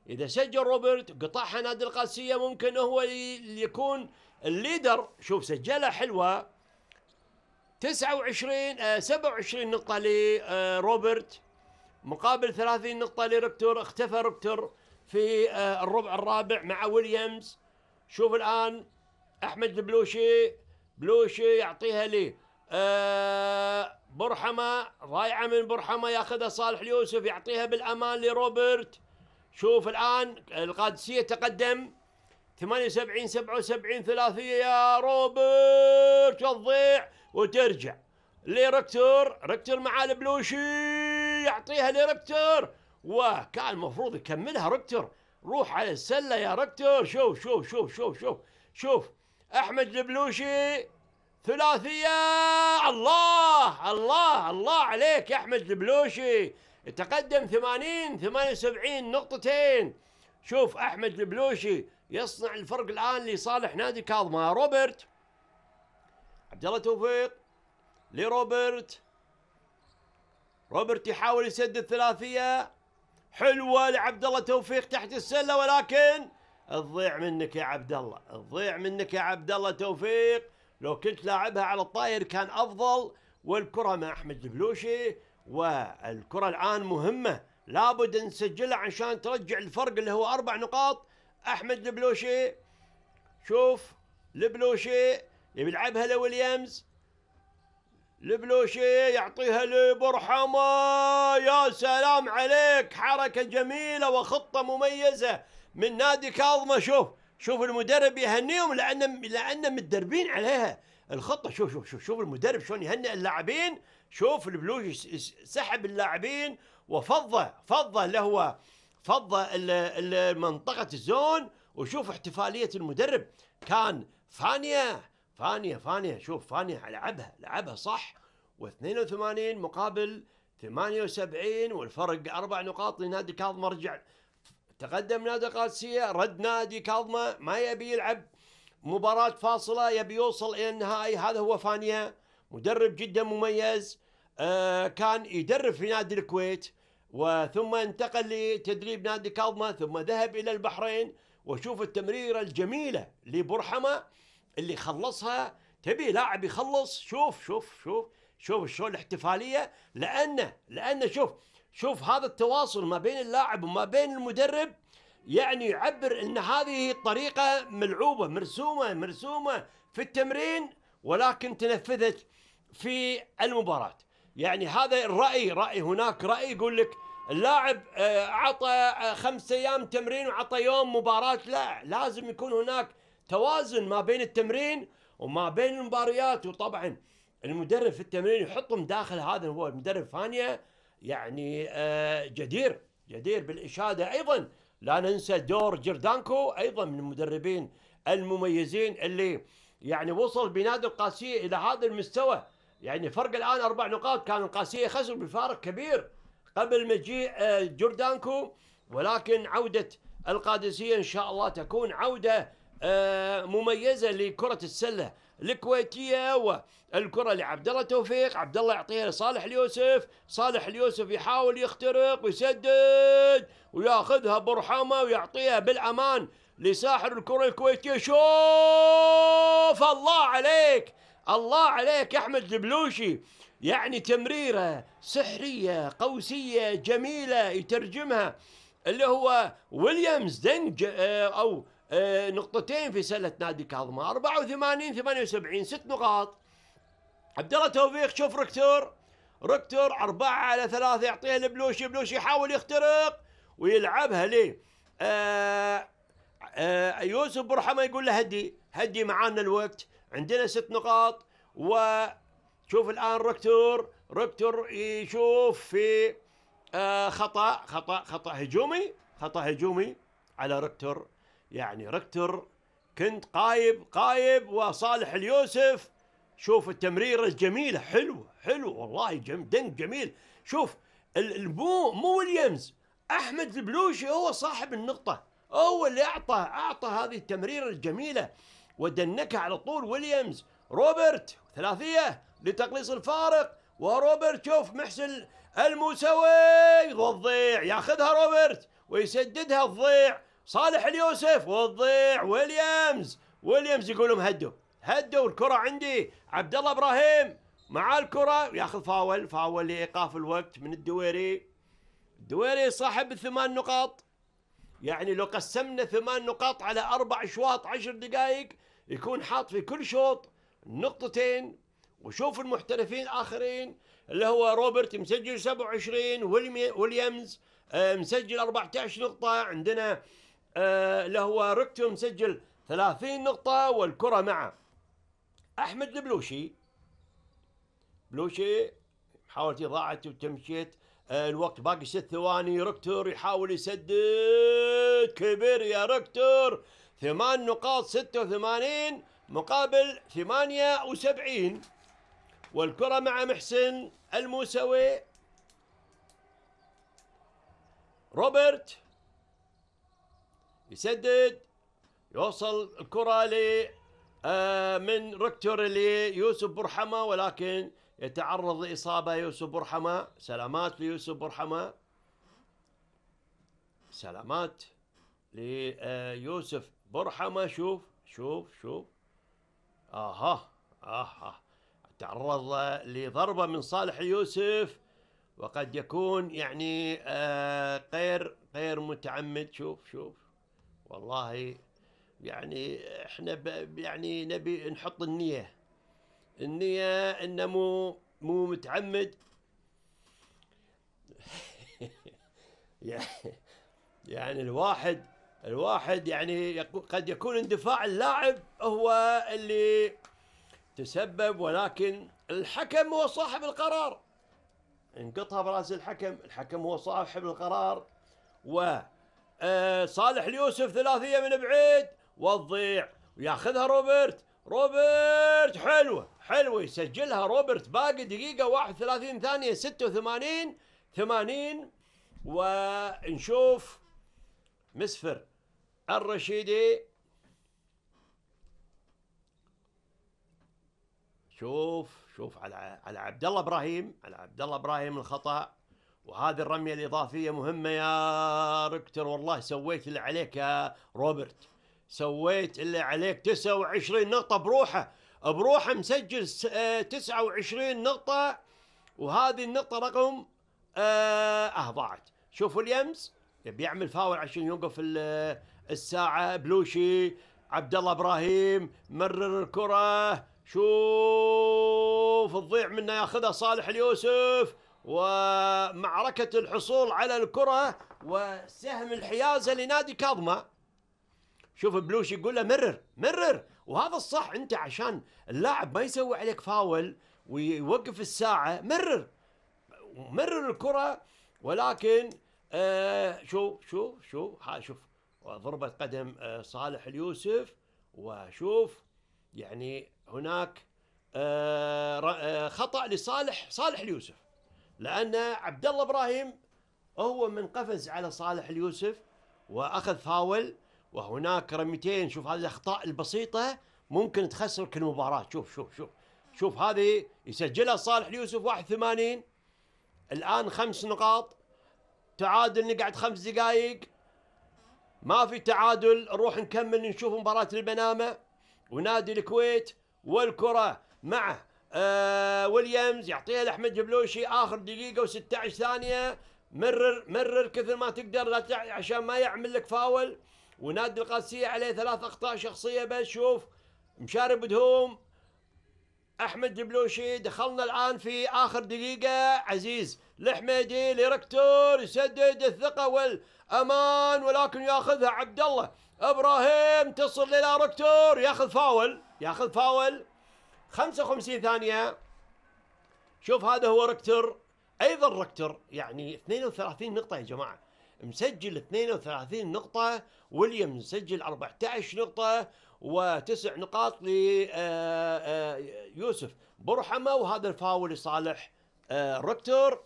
إذا سجل روبرت قطعها نادي القادسية ممكن هو اللي يكون الليدر شوف سجلها حلوة 29 27 آه، نقطة لروبرت آه، مقابل 30 نقطة لركتور اختفى ركتور في آه، الربع الرابع مع ويليامز شوف الآن أحمد البلوشي بلوشي يعطيها لي آه برحمة ضايعة من برحمة ياخذها صالح اليوسف يعطيها بالأمان لروبرت شوف الآن القادسية تقدم 78 77 ثلاثية يا روبرت تضيع وترجع لركتور ركتور مع البلوشي يعطيها لركتور وكان المفروض يكملها ركتور روح على السلة يا ركتور شوف شوف شوف شوف شوف شوف أحمد البلوشي ثلاثية الله الله الله عليك يا أحمد البلوشي تقدم 80 78 نقطتين شوف أحمد البلوشي يصنع الفرق الآن لصالح نادي كاظمة روبرت عبد الله توفيق لروبرت روبرت يحاول يسد الثلاثية حلوة لعبد الله توفيق تحت السلة ولكن تضيع منك يا عبد الله تضيع منك يا عبد الله توفيق لو كنت لاعبها على الطاير كان افضل والكره مع احمد البلوشي والكره الان مهمه لابد نسجلها عشان ترجع الفرق اللي هو اربع نقاط احمد البلوشي شوف البلوشي يبي يلعبها لويليامز البلوشي يعطيها لبرحمة يا سلام عليك حركة جميلة وخطة مميزة من نادي كاظمة شوف شوف المدرب يهنيهم لان لان متدربين عليها الخطه شوف شوف شوف شوف المدرب شلون يهنئ اللاعبين شوف البلوجي سحب اللاعبين وفضه فضه اللي هو فضه منطقه الزون وشوف احتفاليه المدرب كان فانيه فانيه فانيه شوف فانيه لعبها لعبها صح و82 مقابل 78 والفرق اربع نقاط لنادي كاظم رجع تقدم نادي القادسية رد نادي كاظمة ما يبي يلعب مباراة فاصلة يبي يوصل إلى النهائي هذا هو فانيا مدرب جدا مميز آه، كان يدرب في نادي الكويت وثم انتقل لتدريب نادي كاظمة ثم ذهب إلى البحرين وشوف التمريرة الجميلة لبرحمة اللي خلصها تبي لاعب يخلص شوف شوف شوف شوف شلون الاحتفالية لأنه لأنه شوف شوف هذا التواصل ما بين اللاعب وما بين المدرب يعني يعبر ان هذه طريقه ملعوبه مرسومه مرسومه في التمرين ولكن تنفذت في المباراه يعني هذا الراي راي هناك راي يقول لك اللاعب آه، عطى آه، خمس ايام تمرين وعطى يوم مباراه لا لازم يكون هناك توازن ما بين التمرين وما بين المباريات وطبعا المدرب في التمرين يحطهم داخل هذا هو المدرب ثانيه يعني آه، جدير جدير بالإشادة أيضا لا ننسى دور جردانكو أيضا من المدربين المميزين اللي يعني وصل بنادي القاسية إلى هذا المستوى يعني فرق الآن أربع نقاط كان القاسية خسر بفارق كبير قبل مجيء آه، جردانكو ولكن عودة القادسية إن شاء الله تكون عودة آه، مميزة لكرة السلة الكويتيه والكره لعبد الله توفيق عبد الله يعطيها لصالح اليوسف صالح اليوسف يحاول يخترق ويسدد وياخذها برحمه ويعطيها بالامان لساحر الكره الكويتيه شوف الله عليك الله عليك احمد البلوشي يعني تمريره سحريه قوسيه جميله يترجمها اللي هو ويليامز دنج آه، او آه، نقطتين في سله نادي كاظمه 84 78 ست نقاط عبد الله توفيق شوف ركتور ركتور أربعة على ثلاثة يعطيها لبلوشي بلوشي يحاول يخترق ويلعبها ليه آه آه يوسف برحمة يقول له هدي هدي معانا الوقت عندنا ست نقاط وشوف الآن ركتور ركتور يشوف في آه، خطأ خطأ خطأ هجومي خطأ هجومي على ركتور يعني ركتر كنت قايب قايب وصالح اليوسف شوف التمريرة الجميلة حلوة حلوة والله جم دنك جميل شوف مو مو ويليامز احمد البلوشي هو صاحب النقطة هو اللي اعطى اعطى هذه التمريرة الجميلة ودنكها على طول ويليامز روبرت ثلاثية لتقليص الفارق وروبرت شوف محسن الموسوي والضيع ياخذها روبرت ويسددها الضيع صالح اليوسف والضيع ويليامز ويليامز يقول لهم هدوا هدوا الكره عندي عبد الله ابراهيم مع الكره ياخذ فاول فاول لايقاف الوقت من الدويري الدويري صاحب الثمان نقاط يعني لو قسمنا ثمان نقاط على اربع اشواط عشر دقائق يكون حاط في كل شوط نقطتين وشوف المحترفين الاخرين اللي هو روبرت مسجل 27 ويليامز آه، مسجل 14 نقطه عندنا اللي آه، هو ركتو مسجل 30 نقطة والكرة معه أحمد البلوشي بلوشي حاولت ضاعت وتمشيت آه، الوقت باقي ست ثواني ركتور يحاول يسدد كبير يا ركتور ثمان نقاط ستة وثمانين مقابل ثمانية وسبعين والكرة مع محسن الموسوي روبرت يسدد يوصل الكرة ل آه، من ركتور ليوسف برحمة ولكن يتعرض لإصابة يوسف برحمة سلامات ليوسف برحمة سلامات ليوسف آه، برحمة شوف شوف شوف آها آها تعرض لضربة من صالح يوسف وقد يكون يعني آه، غير غير متعمد شوف شوف والله يعني احنا يعني نبي نحط النية النية انه مو مو متعمد يعني الواحد الواحد يعني قد يكون اندفاع اللاعب هو اللي تسبب ولكن الحكم هو صاحب القرار انقطها براس الحكم الحكم هو صاحب القرار و آه، صالح اليوسف ثلاثيه من بعيد وتضيع وياخذها روبرت روبرت حلوه حلوه يسجلها روبرت باقي دقيقه 31 ثانيه 86 80 ونشوف مسفر الرشيدي شوف شوف على على عبد الله ابراهيم على عبد الله ابراهيم الخطا وهذه الرمية الإضافية مهمة يا ركتر والله سويت اللي عليك يا روبرت سويت اللي عليك 29 نقطة بروحه بروحه مسجل 29 آه، نقطة وهذه النقطة رقم آه, آه، ضاعت شوفوا اليمس بيعمل فاول عشان يوقف الساعة بلوشي عبد الله ابراهيم مرر الكرة شوف تضيع منه ياخذها صالح اليوسف ومعركة الحصول على الكرة وسهم الحيازة لنادي كاظمة شوف بلوش يقول له مرر مرر وهذا الصح انت عشان اللاعب ما يسوي عليك فاول ويوقف الساعة مرر مرر الكرة ولكن آه شو شو شو ها شوف ضربة قدم آه صالح اليوسف وشوف يعني هناك آه, آه، خطأ لصالح صالح اليوسف لأن عبد الله إبراهيم هو من قفز على صالح اليوسف وأخذ فاول وهناك رميتين شوف هذه الأخطاء البسيطة ممكن تخسرك المباراة شوف شوف شوف شوف هذه يسجلها صالح اليوسف 81 الآن خمس نقاط تعادل نقعد خمس دقائق ما في تعادل نروح نكمل نشوف مباراة البنامة ونادي الكويت والكرة مع آه، ويليامز يعطيها لاحمد جبلوشي اخر دقيقه و16 ثانيه مرر مرر كثر ما تقدر عشان ما يعمل لك فاول ونادي القادسيه عليه ثلاث اخطاء شخصيه بس شوف مشارب دهوم احمد جبلوشي دخلنا الان في اخر دقيقه عزيز الحميدي لركتور يسدد الثقه والامان ولكن ياخذها عبد الله ابراهيم تصل الى ركتور ياخذ فاول ياخذ فاول 55 ثانية شوف هذا هو ركتر ايضا ركتر يعني 32 نقطة يا جماعة مسجل 32 نقطة ويليامز مسجل 14 نقطة وتسع نقاط ليوسف آه، آه، برحمة وهذا الفاول لصالح آه، ركتر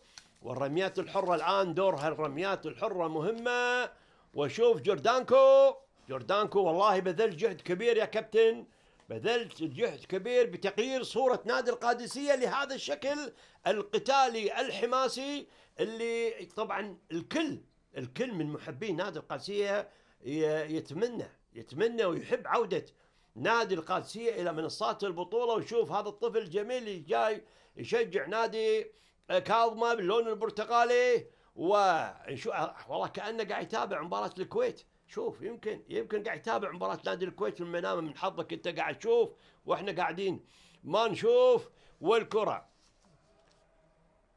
والرميات الحرة الآن دورها الرميات الحرة مهمة وشوف جوردانكو جوردانكو والله بذل جهد كبير يا كابتن بذلت جهد كبير بتغيير صورة نادي القادسية لهذا الشكل القتالي الحماسي اللي طبعا الكل الكل من محبي نادي القادسية يتمنى يتمنى ويحب عودة نادي القادسية إلى منصات البطولة ويشوف هذا الطفل الجميل اللي جاي يشجع نادي كاظمة باللون البرتقالي ونشوف والله كأنه قاعد يتابع مباراة الكويت شوف يمكن يمكن قاعد يتابع مباراة نادي الكويت من منامه من حظك انت قاعد تشوف واحنا قاعدين ما نشوف والكرة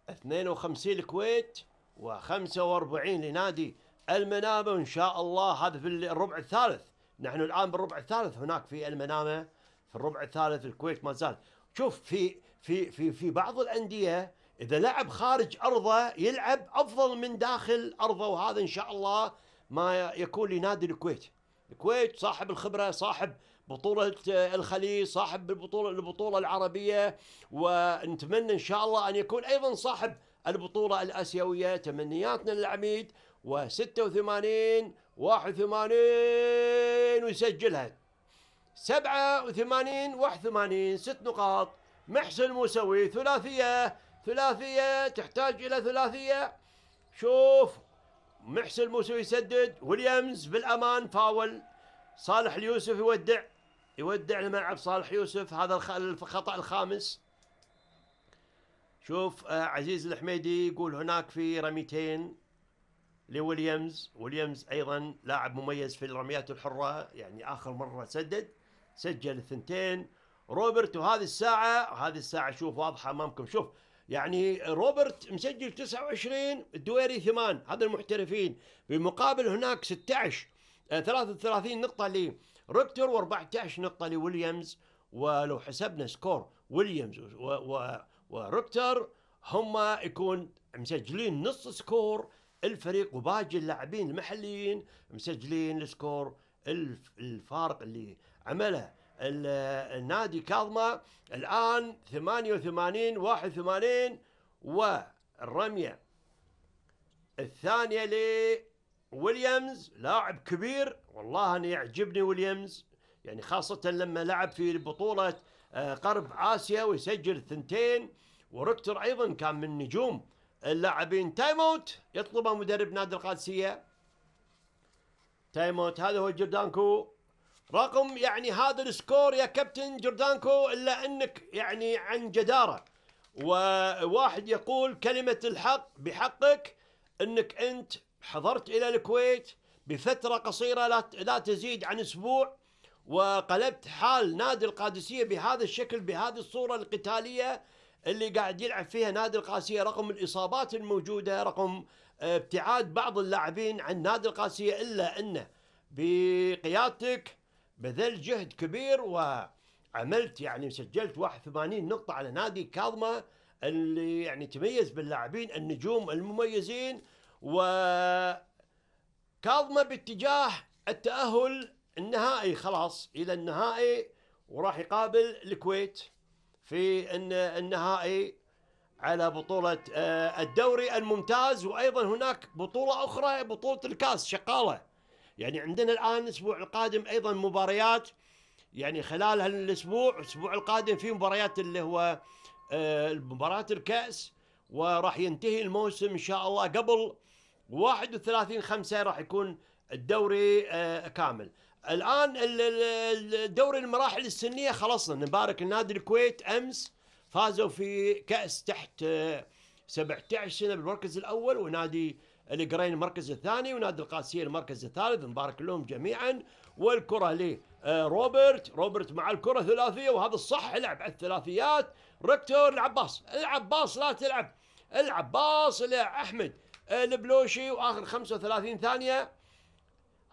52 الكويت و45 لنادي المنامة وان شاء الله هذا في الربع الثالث نحن الان بالربع الثالث هناك في المنامة في الربع الثالث الكويت ما زال شوف في في في في بعض الانديه اذا لعب خارج ارضه يلعب افضل من داخل ارضه وهذا ان شاء الله ما يكون لنادي الكويت الكويت صاحب الخبره صاحب بطولة آه، الخليج صاحب البطولة البطولة العربية ونتمنى إن شاء الله أن يكون أيضا صاحب البطولة الآسيوية تمنياتنا للعميد و86 81 ويسجلها 87 81 ست نقاط محسن موسوي ثلاثية ثلاثية تحتاج إلى ثلاثية شوف محسن الموسوي يسدد ويليامز بالامان فاول صالح اليوسف يودع يودع الملعب صالح يوسف هذا الخطا الخامس شوف آه، عزيز الحميدي يقول هناك في رميتين لويليامز ويليامز ايضا لاعب مميز في الرميات الحره يعني اخر مره سدد سجل الثنتين روبرت وهذه الساعه هذه الساعه شوف واضحه امامكم شوف يعني روبرت مسجل 29 الدويري 8 هذا المحترفين بمقابل هناك 16 33 آه، نقطة لريكتور و14 نقطة لويليامز ولو حسبنا سكور ويليامز وروكتور هم يكون مسجلين نص سكور الفريق وباقي اللاعبين المحليين مسجلين السكور الفارق اللي عمله النادي كاظمة الآن 88 81 والرمية الثانية لويليامز لاعب كبير والله أنا يعجبني ويليامز يعني خاصة لما لعب في بطولة آه، قرب آسيا ويسجل ثنتين وركتر أيضا كان من نجوم اللاعبين تايم اوت يطلبه مدرب نادي القادسية تايم اوت هذا هو جردانكو رقم يعني هذا السكور يا كابتن جوردانكو الا انك يعني عن جداره وواحد يقول كلمه الحق بحقك انك انت حضرت الى الكويت بفتره قصيره لا تزيد عن اسبوع وقلبت حال نادي القادسيه بهذا الشكل بهذه الصوره القتاليه اللي قاعد يلعب فيها نادي القادسيه رقم الاصابات الموجوده رقم آه، ابتعاد بعض اللاعبين عن نادي القادسيه الا انه بقيادتك بذلت جهد كبير وعملت يعني سجلت 81 نقطة على نادي كاظمة اللي يعني تميز باللاعبين النجوم المميزين و كاظمة باتجاه التأهل النهائي خلاص إلى النهائي وراح يقابل الكويت في النهائي على بطولة آه، الدوري الممتاز وأيضا هناك بطولة أخرى بطولة الكاس شقالة يعني عندنا الآن الأسبوع القادم أيضا مباريات يعني خلال هالاسبوع الأسبوع القادم في مباريات اللي هو آه، مباراة الكأس وراح ينتهي الموسم إن شاء الله قبل 31 5 راح يكون الدوري آه، كامل الآن الدوري المراحل السنية خلصنا نبارك النادي الكويت أمس فازوا في كأس تحت 17 آه، سنة بالمركز الأول ونادي القرين المركز الثاني ونادي القادسيه المركز الثالث نبارك لهم جميعا والكره لروبرت آه، روبرت روبرت مع الكرة ثلاثية وهذا الصح لعب على الثلاثيات ركتور العباس العباس لا تلعب العباس لأحمد آه، البلوشي وآخر 35 ثانية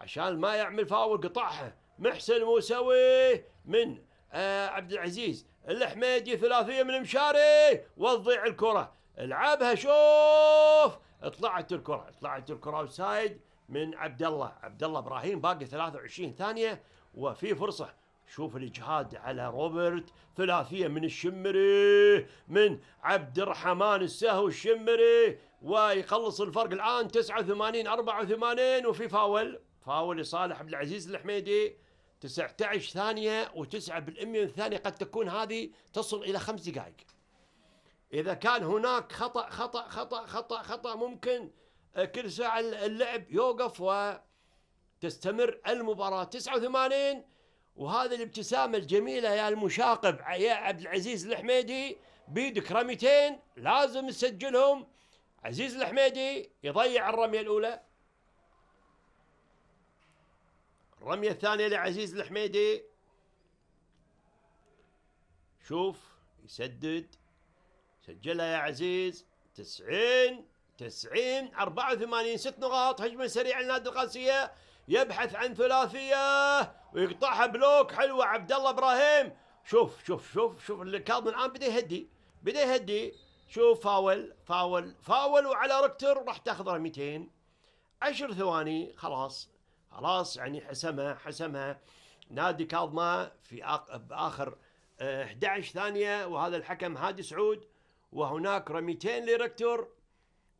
عشان ما يعمل فاول قطعها محسن موسوي من آه، عبد العزيز الحميدي ثلاثية من مشاري وتضيع الكرة العبها شوف طلعت الكره طلعت الكره وسايد من عبد الله عبد الله ابراهيم باقي 23 ثانيه وفي فرصه شوف الاجهاد على روبرت ثلاثيه من الشمري من عبد الرحمن السهو الشمري ويخلص الفرق الان 89 84 وفي فاول فاول لصالح عبد العزيز الحميدي 19 ثانيه و9% من الثانيه قد تكون هذه تصل الى خمس دقائق إذا كان هناك خطأ خطأ خطأ خطأ خطأ ممكن آه، كل ساعة اللعب يوقف وتستمر المباراة 89 وهذه الابتسامة الجميلة يا المشاقب يا عبد العزيز الحميدي بيدك رميتين لازم تسجلهم عزيز الحميدي يضيع الرمية الأولى الرمية الثانية لعزيز الحميدي شوف يسدد سجلها يا عزيز 90 90 84 ست نقاط هجمه سريعه لنادي القادسيه يبحث عن ثلاثيه ويقطعها بلوك حلوه عبد الله ابراهيم شوف شوف شوف شوف الكاظم الان بدا يهدي بدا يهدي شوف فاول فاول فاول وعلى ركتر راح تاخذ 200 10 ثواني خلاص خلاص يعني حسمها حسمها نادي كاظمه في آخر 11 آه، ثانيه وهذا الحكم هادي سعود وهناك رميتين لركتور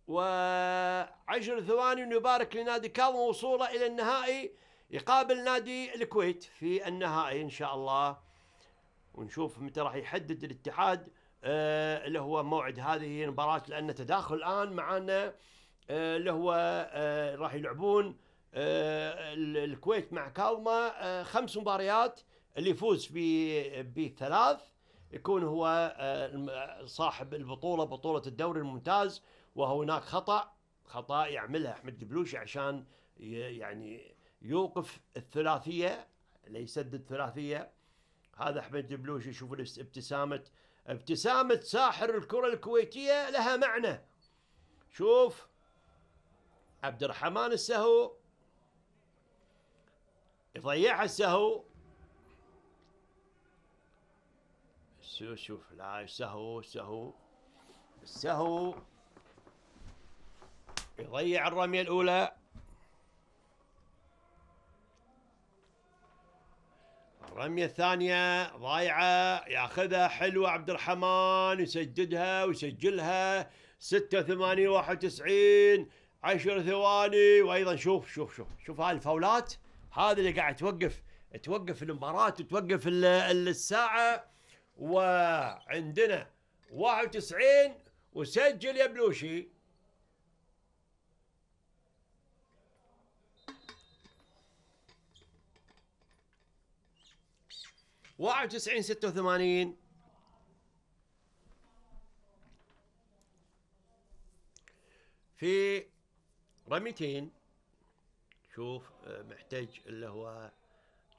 وعشر ثواني نبارك لنادي كاظم وصوله إلى النهائي يقابل نادي الكويت في النهائي إن شاء الله ونشوف متى راح يحدد الاتحاد آه اللي هو موعد هذه المباراة لأن تداخل الآن معنا آه اللي هو آه راح يلعبون آه، الكويت مع كاظمة آه، خمس مباريات اللي يفوز بثلاث يكون هو آه، آه، صاحب البطوله بطوله الدوري الممتاز وهناك خطا خطا يعملها احمد البلوشي عشان يعني يوقف الثلاثيه ليسدد ثلاثيه الثلاثيه هذا احمد البلوشي شوفوا ابتسامه ابتسامه ساحر الكره الكويتيه لها معنى شوف عبد الرحمن السهو يضيعها السهو شوف شوف لا سهو سهو السهو يضيع الرمية الأولى الرمية الثانية ضايعة ياخذها حلوة عبد الرحمن يسجلها ويسجلها 86 91 10 ثواني وايضا شوف شوف شوف شوف هاي الفاولات هذا اللي قاعد توقف توقف المباراة وتوقف الساعة وعندنا 91 وسجل يا بلوشي واحد وتسعين ستة وثمانين في رميتين شوف آه، محتاج اللي هو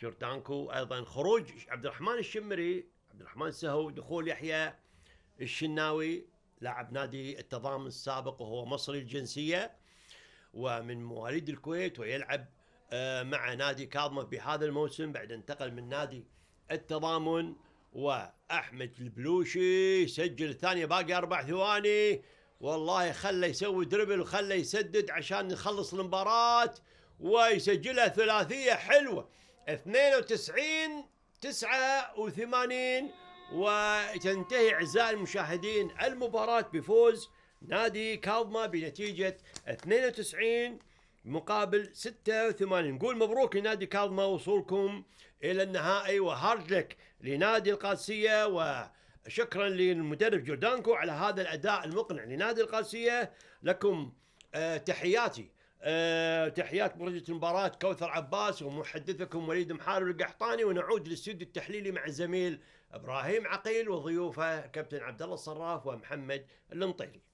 جوردانكو ايضا خروج عبد الرحمن الشمري عبد الرحمن سهو دخول يحيى الشناوي لاعب نادي التضامن السابق وهو مصري الجنسيه ومن مواليد الكويت ويلعب آه، مع نادي كاظمه بهذا الموسم بعد انتقل من نادي التضامن واحمد البلوشي سجل الثانيه باقي اربع ثواني والله خله يسوي دربل وخله يسدد عشان نخلص المباراه ويسجلها ثلاثيه حلوه 92 89 وتنتهي أعزائي المشاهدين المباراة بفوز نادي كاظمة بنتيجة 92 مقابل 86 نقول مبروك لنادي كاظمة وصولكم إلى النهائي وهارد لك لنادي القادسية وشكرا للمدرب جوردانكو على هذا الأداء المقنع لنادي القادسية لكم آه، تحياتي أه تحيات برجة المباراة كوثر عباس ومحدثكم وليد محارب القحطاني ونعود للاستوديو التحليلي مع الزميل ابراهيم عقيل وضيوفه كابتن عبد الله الصراف ومحمد المطيري